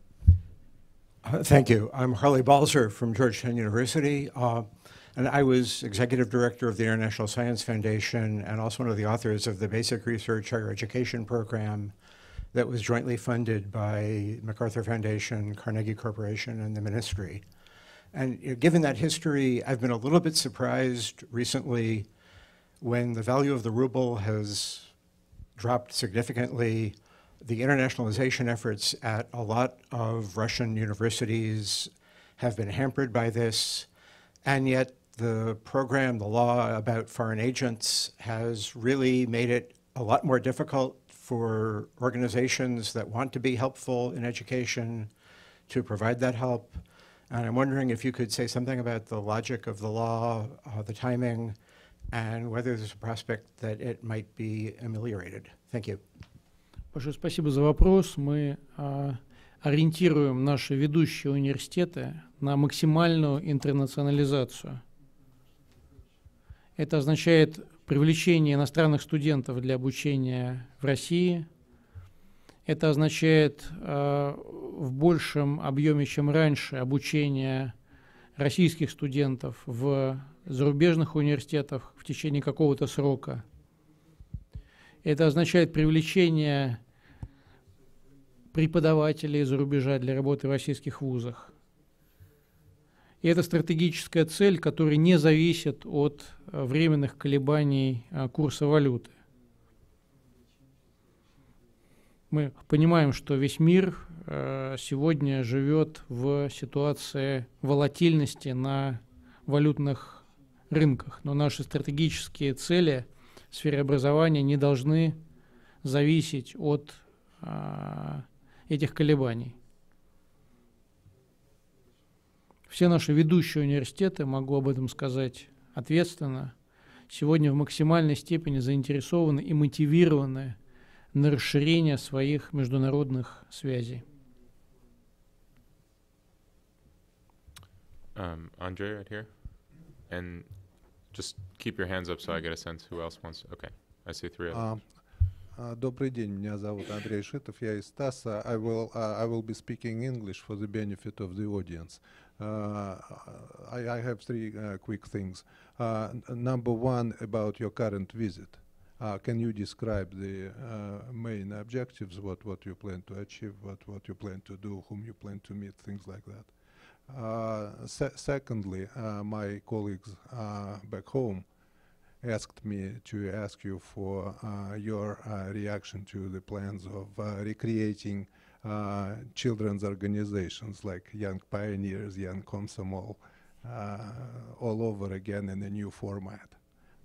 thank you. I'm Harley Balzer from Georgetown University. Uh, And I was executive director of the International Science Foundation and also one of the authors of the Basic Research Higher Education Program that was jointly funded by MacArthur Foundation, Carnegie Corporation, and the ministry. And you know, given that history, I've been a little bit surprised recently when the value of the ruble has dropped significantly. The internationalization efforts at a lot of Russian universities have been hampered by this. And yet the program, the law about foreign agents has really made it a lot more difficult for organizations that want to be helpful in education to provide that help. And I'm wondering if you could say something about the logic of the law, uh, the timing, and whether there's a prospect that it might be ameliorated. Thank you. Большое спасибо за вопрос. Мы ориентируем наши ведущие университеты на максимальную интернационализацию – Это означает привлечение иностранных студентов для обучения в России. Это означает э, в большем объеме, чем раньше, обучение российских студентов в зарубежных университетах в течение какого-то срока. Это означает привлечение преподавателей из-за рубежа для работы в российских вузах. И это стратегическая цель, которая не зависит от э, временных колебаний э, курса валюты. Мы понимаем, что весь мир э, сегодня живет в ситуации волатильности на валютных рынках, но наши стратегические цели в сфере образования не должны зависеть от этих колебаний. Все наши ведущие университеты, могу об этом сказать ответственно, сегодня в максимальной степени заинтересованы и мотивированы на расширение своих международных связей. Um, Andre, right And just keep your hands up so I get a sense who else wants. Okay, I see three others. Um, uh, добрый день, меня зовут Андрей Шитов, я из ТАССа. I will, uh, I will be speaking English for the benefit of the audience. Uh, Uh, I, I, have three uh, quick things. Uh, number one, about your current visit. can you describe the main objectives, what, what you plan to achieve, what, what you plan to do, whom you plan to meet, things like that? Se secondly, my colleagues back home asked me to ask you for uh, your uh, reaction to the plans of uh, recreating uh, children's organizations like Young Pioneers, Young Komsomol, uh, all over again in a new format.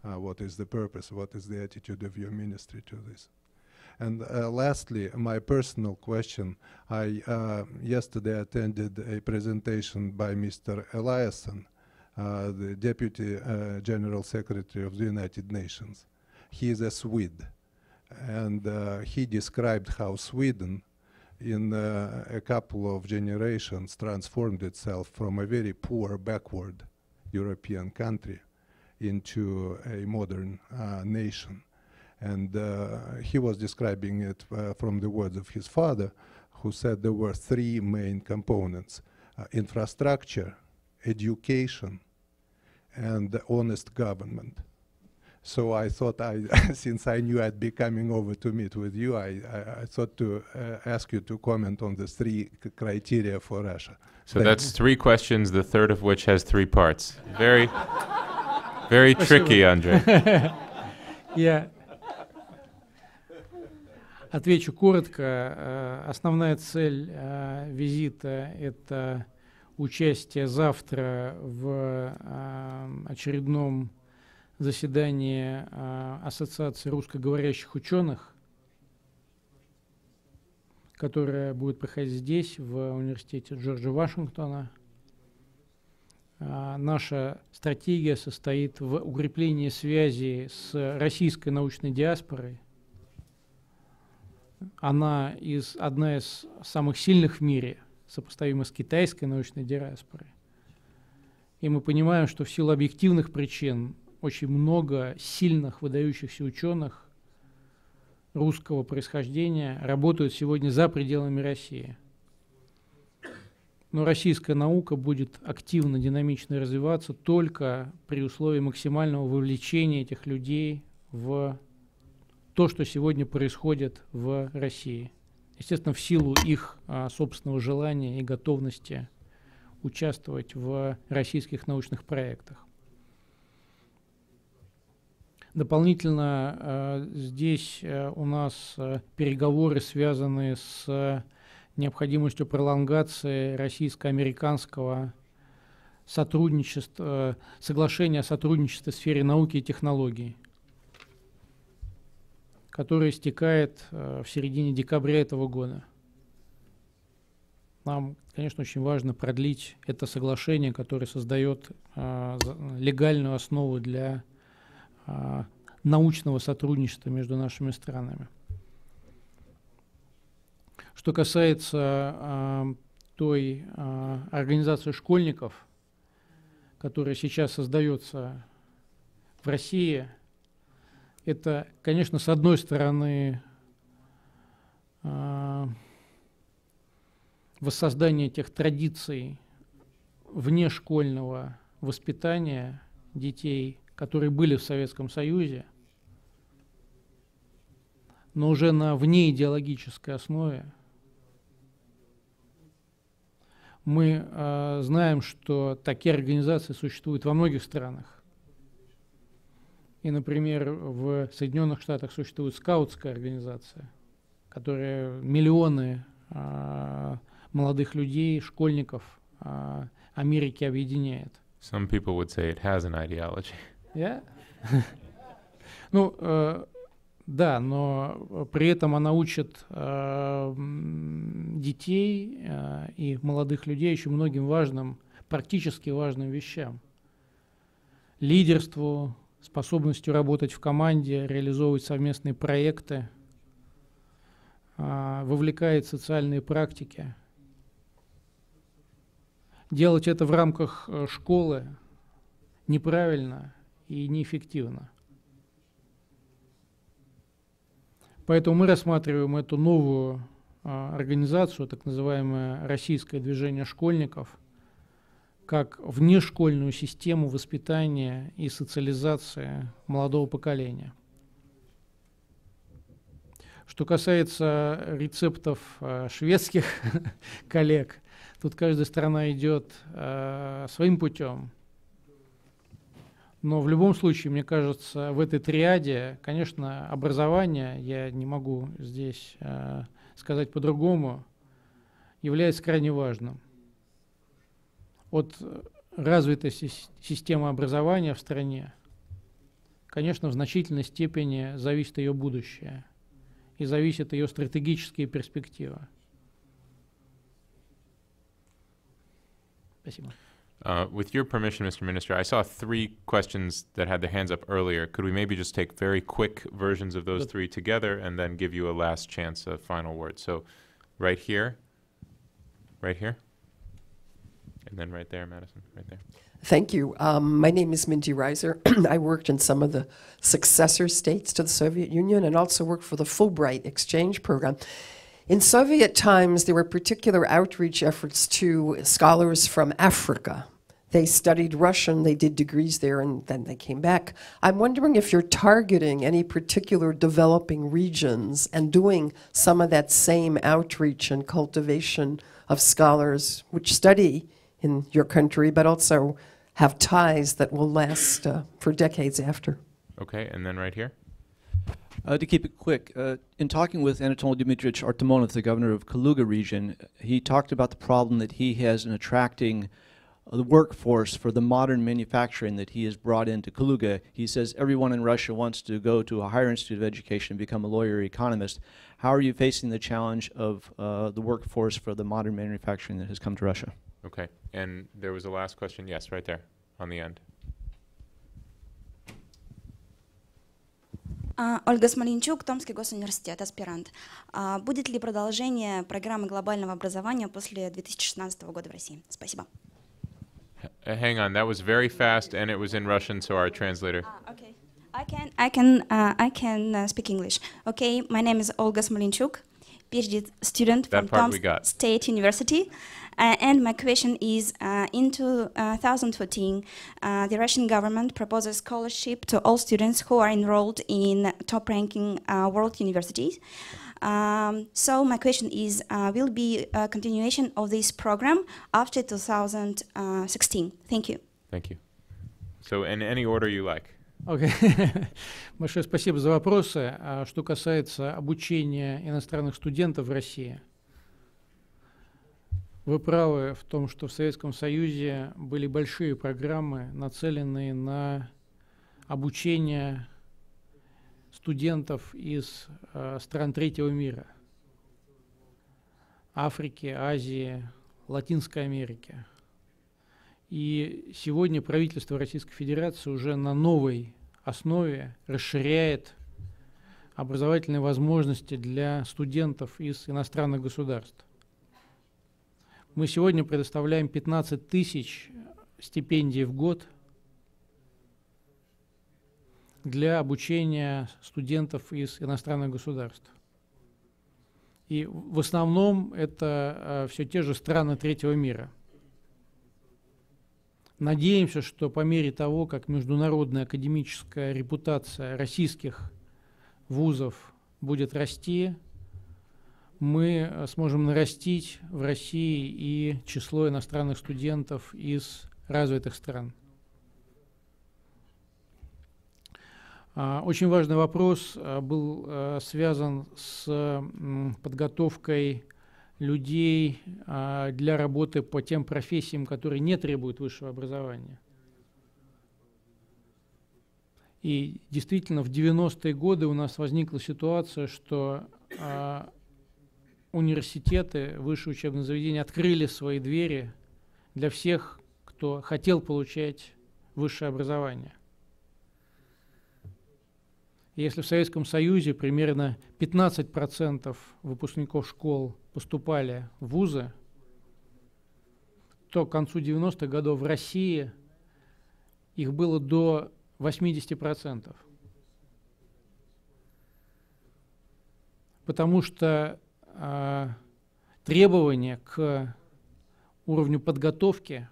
Uh, what is the purpose? What is the attitude of your ministry to this? And uh, lastly, my personal question. I uh, yesterday attended a presentation by Mr. Eliasson, uh, the Deputy uh, General Secretary of the United Nations. He is a Swede, and he described how Sweden in uh, a couple of generations transformed itself from a very poor backward European country into a modern uh, nation. And uh, he was describing it uh, from the words of his father, who said there were three main components uh, infrastructure, education, and honest government. So I thought, I, [LAUGHS] since I knew I'd be coming over to meet with you, I, I, I thought to uh, ask you to comment on the three criteria for Russia. So Thank that's you. three questions, the third of which has three parts. Very, very tricky, Andrei. Yeah. [LAUGHS] отвечу коротко. Э, основная цель э, визита – это участие завтра в э, очередном заседание а, Ассоциации русскоговорящих ученых, которое будет проходить здесь, в университете Джорджа Вашингтона. А, наша стратегия состоит в укреплении связи с российской научной диаспорой. Она из, одна из самых сильных в мире, сопоставима с китайской научной диаспорой. И мы понимаем, что в силу объективных причин очень много сильных, выдающихся ученых русского происхождения работают сегодня за пределами России. Но российская наука будет активно, динамично развиваться только при условии максимального вовлечения этих людей в то, что сегодня происходит в России. Естественно, в силу их а, собственного желания и готовности участвовать в российских научных проектах. Дополнительно э, здесь э, у нас э, переговоры связаны с необходимостью пролонгации российско-американского сотрудничества, соглашения о сотрудничестве в сфере науки и технологий, которое истекает в середине декабря этого года. Нам, конечно, очень важно продлить это соглашение, которое создает легальную основу для а, научного сотрудничества между нашими странами. Что касается а, той а, организации школьников, которая сейчас создается в России, это, конечно, с одной стороны воссоздание тех традиций внешкольного воспитания детей – которые были в Советском Союзе, но уже на вне идеологической основе. Мы э, знаем, что такие организации существуют во многих странах. И, например, в Соединенных Штатах существует скаутская организация, которая миллионы э, молодых людей, школьников э, а, Америки объединяет. Some people would say it has an ideology. Я? Ну, э, да, но при этом она учит э, детей э, и молодых людей еще многим важным, практически важным вещам. Лидерству, способностью работать в команде, реализовывать совместные проекты, э, вовлекает социальные практики. Делать это в рамках школы неправильно – и неэффективно. Поэтому мы рассматриваем эту новую а, организацию, так называемое российское движение школьников, как внешкольную систему воспитания и социализации молодого поколения. Что касается рецептов э, шведских [LAUGHS] коллег, тут каждая страна идет э, своим путем. Но в любом случае, мне кажется, в этой триаде, конечно, образование, я не могу здесь э, сказать по-другому, является крайне важным. От э, развитой системы образования в стране, конечно, в значительной степени зависит ее будущее и зависит ее стратегические перспективы. Спасибо. Uh, with your permission, Mr. Minister, I saw three questions that had their hands up earlier. Could we maybe just take very quick versions of those three together and then give you a last chance, a final word? So, right here, right here, and then right there, Madison, right there. Thank you. Um, my name is Mindy Reiser. [CLEARS THROAT] I worked in some of the successor states to the Soviet Union and also worked for the Fulbright Exchange Program. In Soviet times, there were particular outreach efforts to scholars from Africa. They studied Russian, they did degrees there, and then they came back. I'm wondering if you're targeting any particular developing regions and doing some of that same outreach and cultivation of scholars which study in your country, but also have ties that will last uh, for decades after. Okay, and then right here. Uh, to keep it quick, uh, in talking with Anatoly Dmitrich Artemonov, the governor of Kaluga region, he talked about the problem that he has in attracting the workforce for the modern manufacturing that he has brought into Kaluga. He says everyone in Russia wants to go to a higher institute of education and become a lawyer or economist. How are you facing the challenge of uh, the workforce for the modern manufacturing that has come to Russia? Okay, and there was a last question, yes, right there on the end. Ольга Смолинчук, Томский госуниверситет, аспирант. Будет ли продолжение программы глобального образования после 2016 года в России? Спасибо. Hang on, that was very fast, and it was in Russian, so our translator. Uh, okay, I can, I can, uh, I can uh, speak English. Okay, my name is Olga Smolinchuk, PhD student that from Tomsk State University. Uh, and my question is, uh, in 2014, uh, the Russian government proposes scholarship to all students who are enrolled in top-ranking world universities. Um, so my question is, uh, will be a continuation of this program after 2016? Thank you. Thank you. So in any order you like. Okay. [LAUGHS] Большое спасибо за вопросы. Что касается обучения иностранных студентов в России, Вы правы в том, что в Советском Союзе были большие программы, нацеленные на обучение студентов из э, стран третьего мира. Африки, Азии, Латинской Америки. И сегодня правительство Российской Федерации уже на новой основе расширяет образовательные возможности для студентов из иностранных государств. Мы сегодня предоставляем 15 тысяч стипендий в год для обучения студентов из иностранных государств. И в основном это э, все те же страны третьего мира. Надеемся, что по мере того, как международная академическая репутация российских вузов будет расти, мы э, сможем нарастить в России и число иностранных студентов из развитых стран. А, очень важный вопрос э, был э, связан с подготовкой людей а, для работы по тем профессиям, которые не требуют высшего образования. И действительно, в 90-е годы у нас возникла ситуация, что а, университеты, высшие учебные заведения открыли свои двери для всех, кто хотел получать высшее образование. Если в Советском Союзе примерно 15% выпускников школ поступали в вузы, то к концу 90-х годов в России их было до 80%. Потому что Э, требования к уровню подготовки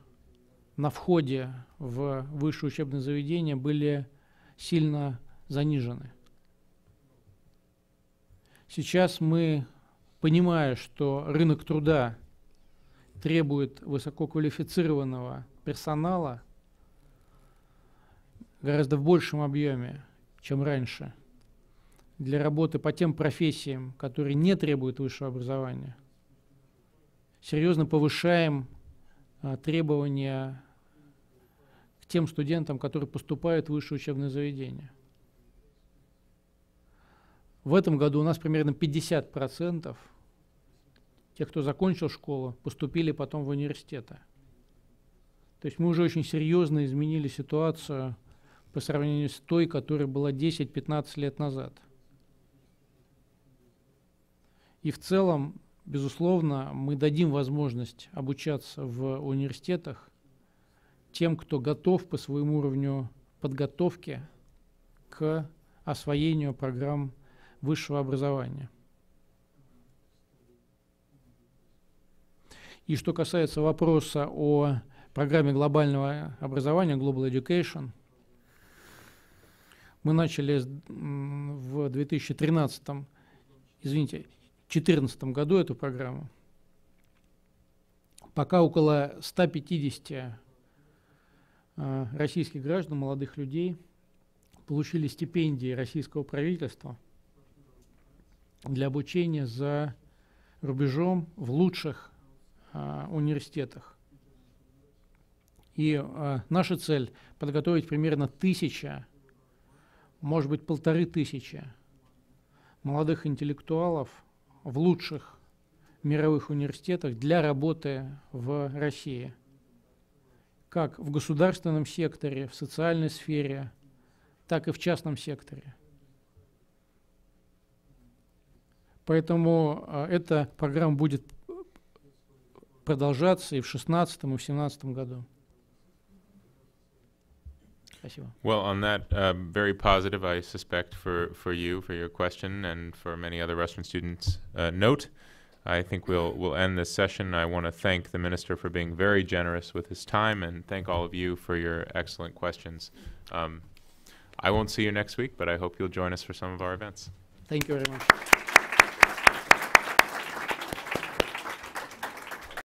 на входе в высшее учебное заведение были сильно занижены. Сейчас мы, понимая, что рынок труда требует высококвалифицированного персонала гораздо в большем объеме, чем раньше – для работы по тем профессиям, которые не требуют высшего образования. Серьезно повышаем а, требования к тем студентам, которые поступают в высшее учебное заведение. В этом году у нас примерно 50% тех, кто закончил школу, поступили потом в университеты. То есть мы уже очень серьезно изменили ситуацию по сравнению с той, которая была 10-15 лет назад. И в целом, безусловно, мы дадим возможность обучаться в университетах тем, кто готов по своему уровню подготовки к освоению программ высшего образования. И что касается вопроса о программе глобального образования Global Education, мы начали в 2013, извините, 2014 году эту программу. Пока около 150 э, российских граждан, молодых людей, получили стипендии российского правительства для обучения за рубежом в лучших э, университетах. И э, наша цель – подготовить примерно тысяча, может быть, полторы тысячи молодых интеллектуалов – в лучших мировых университетах для работы в России, как в государственном секторе, в социальной сфере, так и в частном секторе. Поэтому а, эта программа будет продолжаться и в 2016, и в 2017 году. Well, on that, um, very positive, I suspect, for, for you, for your question, and for many other Russian students. Uh, note, I think we'll, we'll end this session. I want to thank the minister for being very generous with his time and thank all of you for your excellent questions. Um, I won't see you next week, but I hope you'll join us for some of our events. Thank you very much.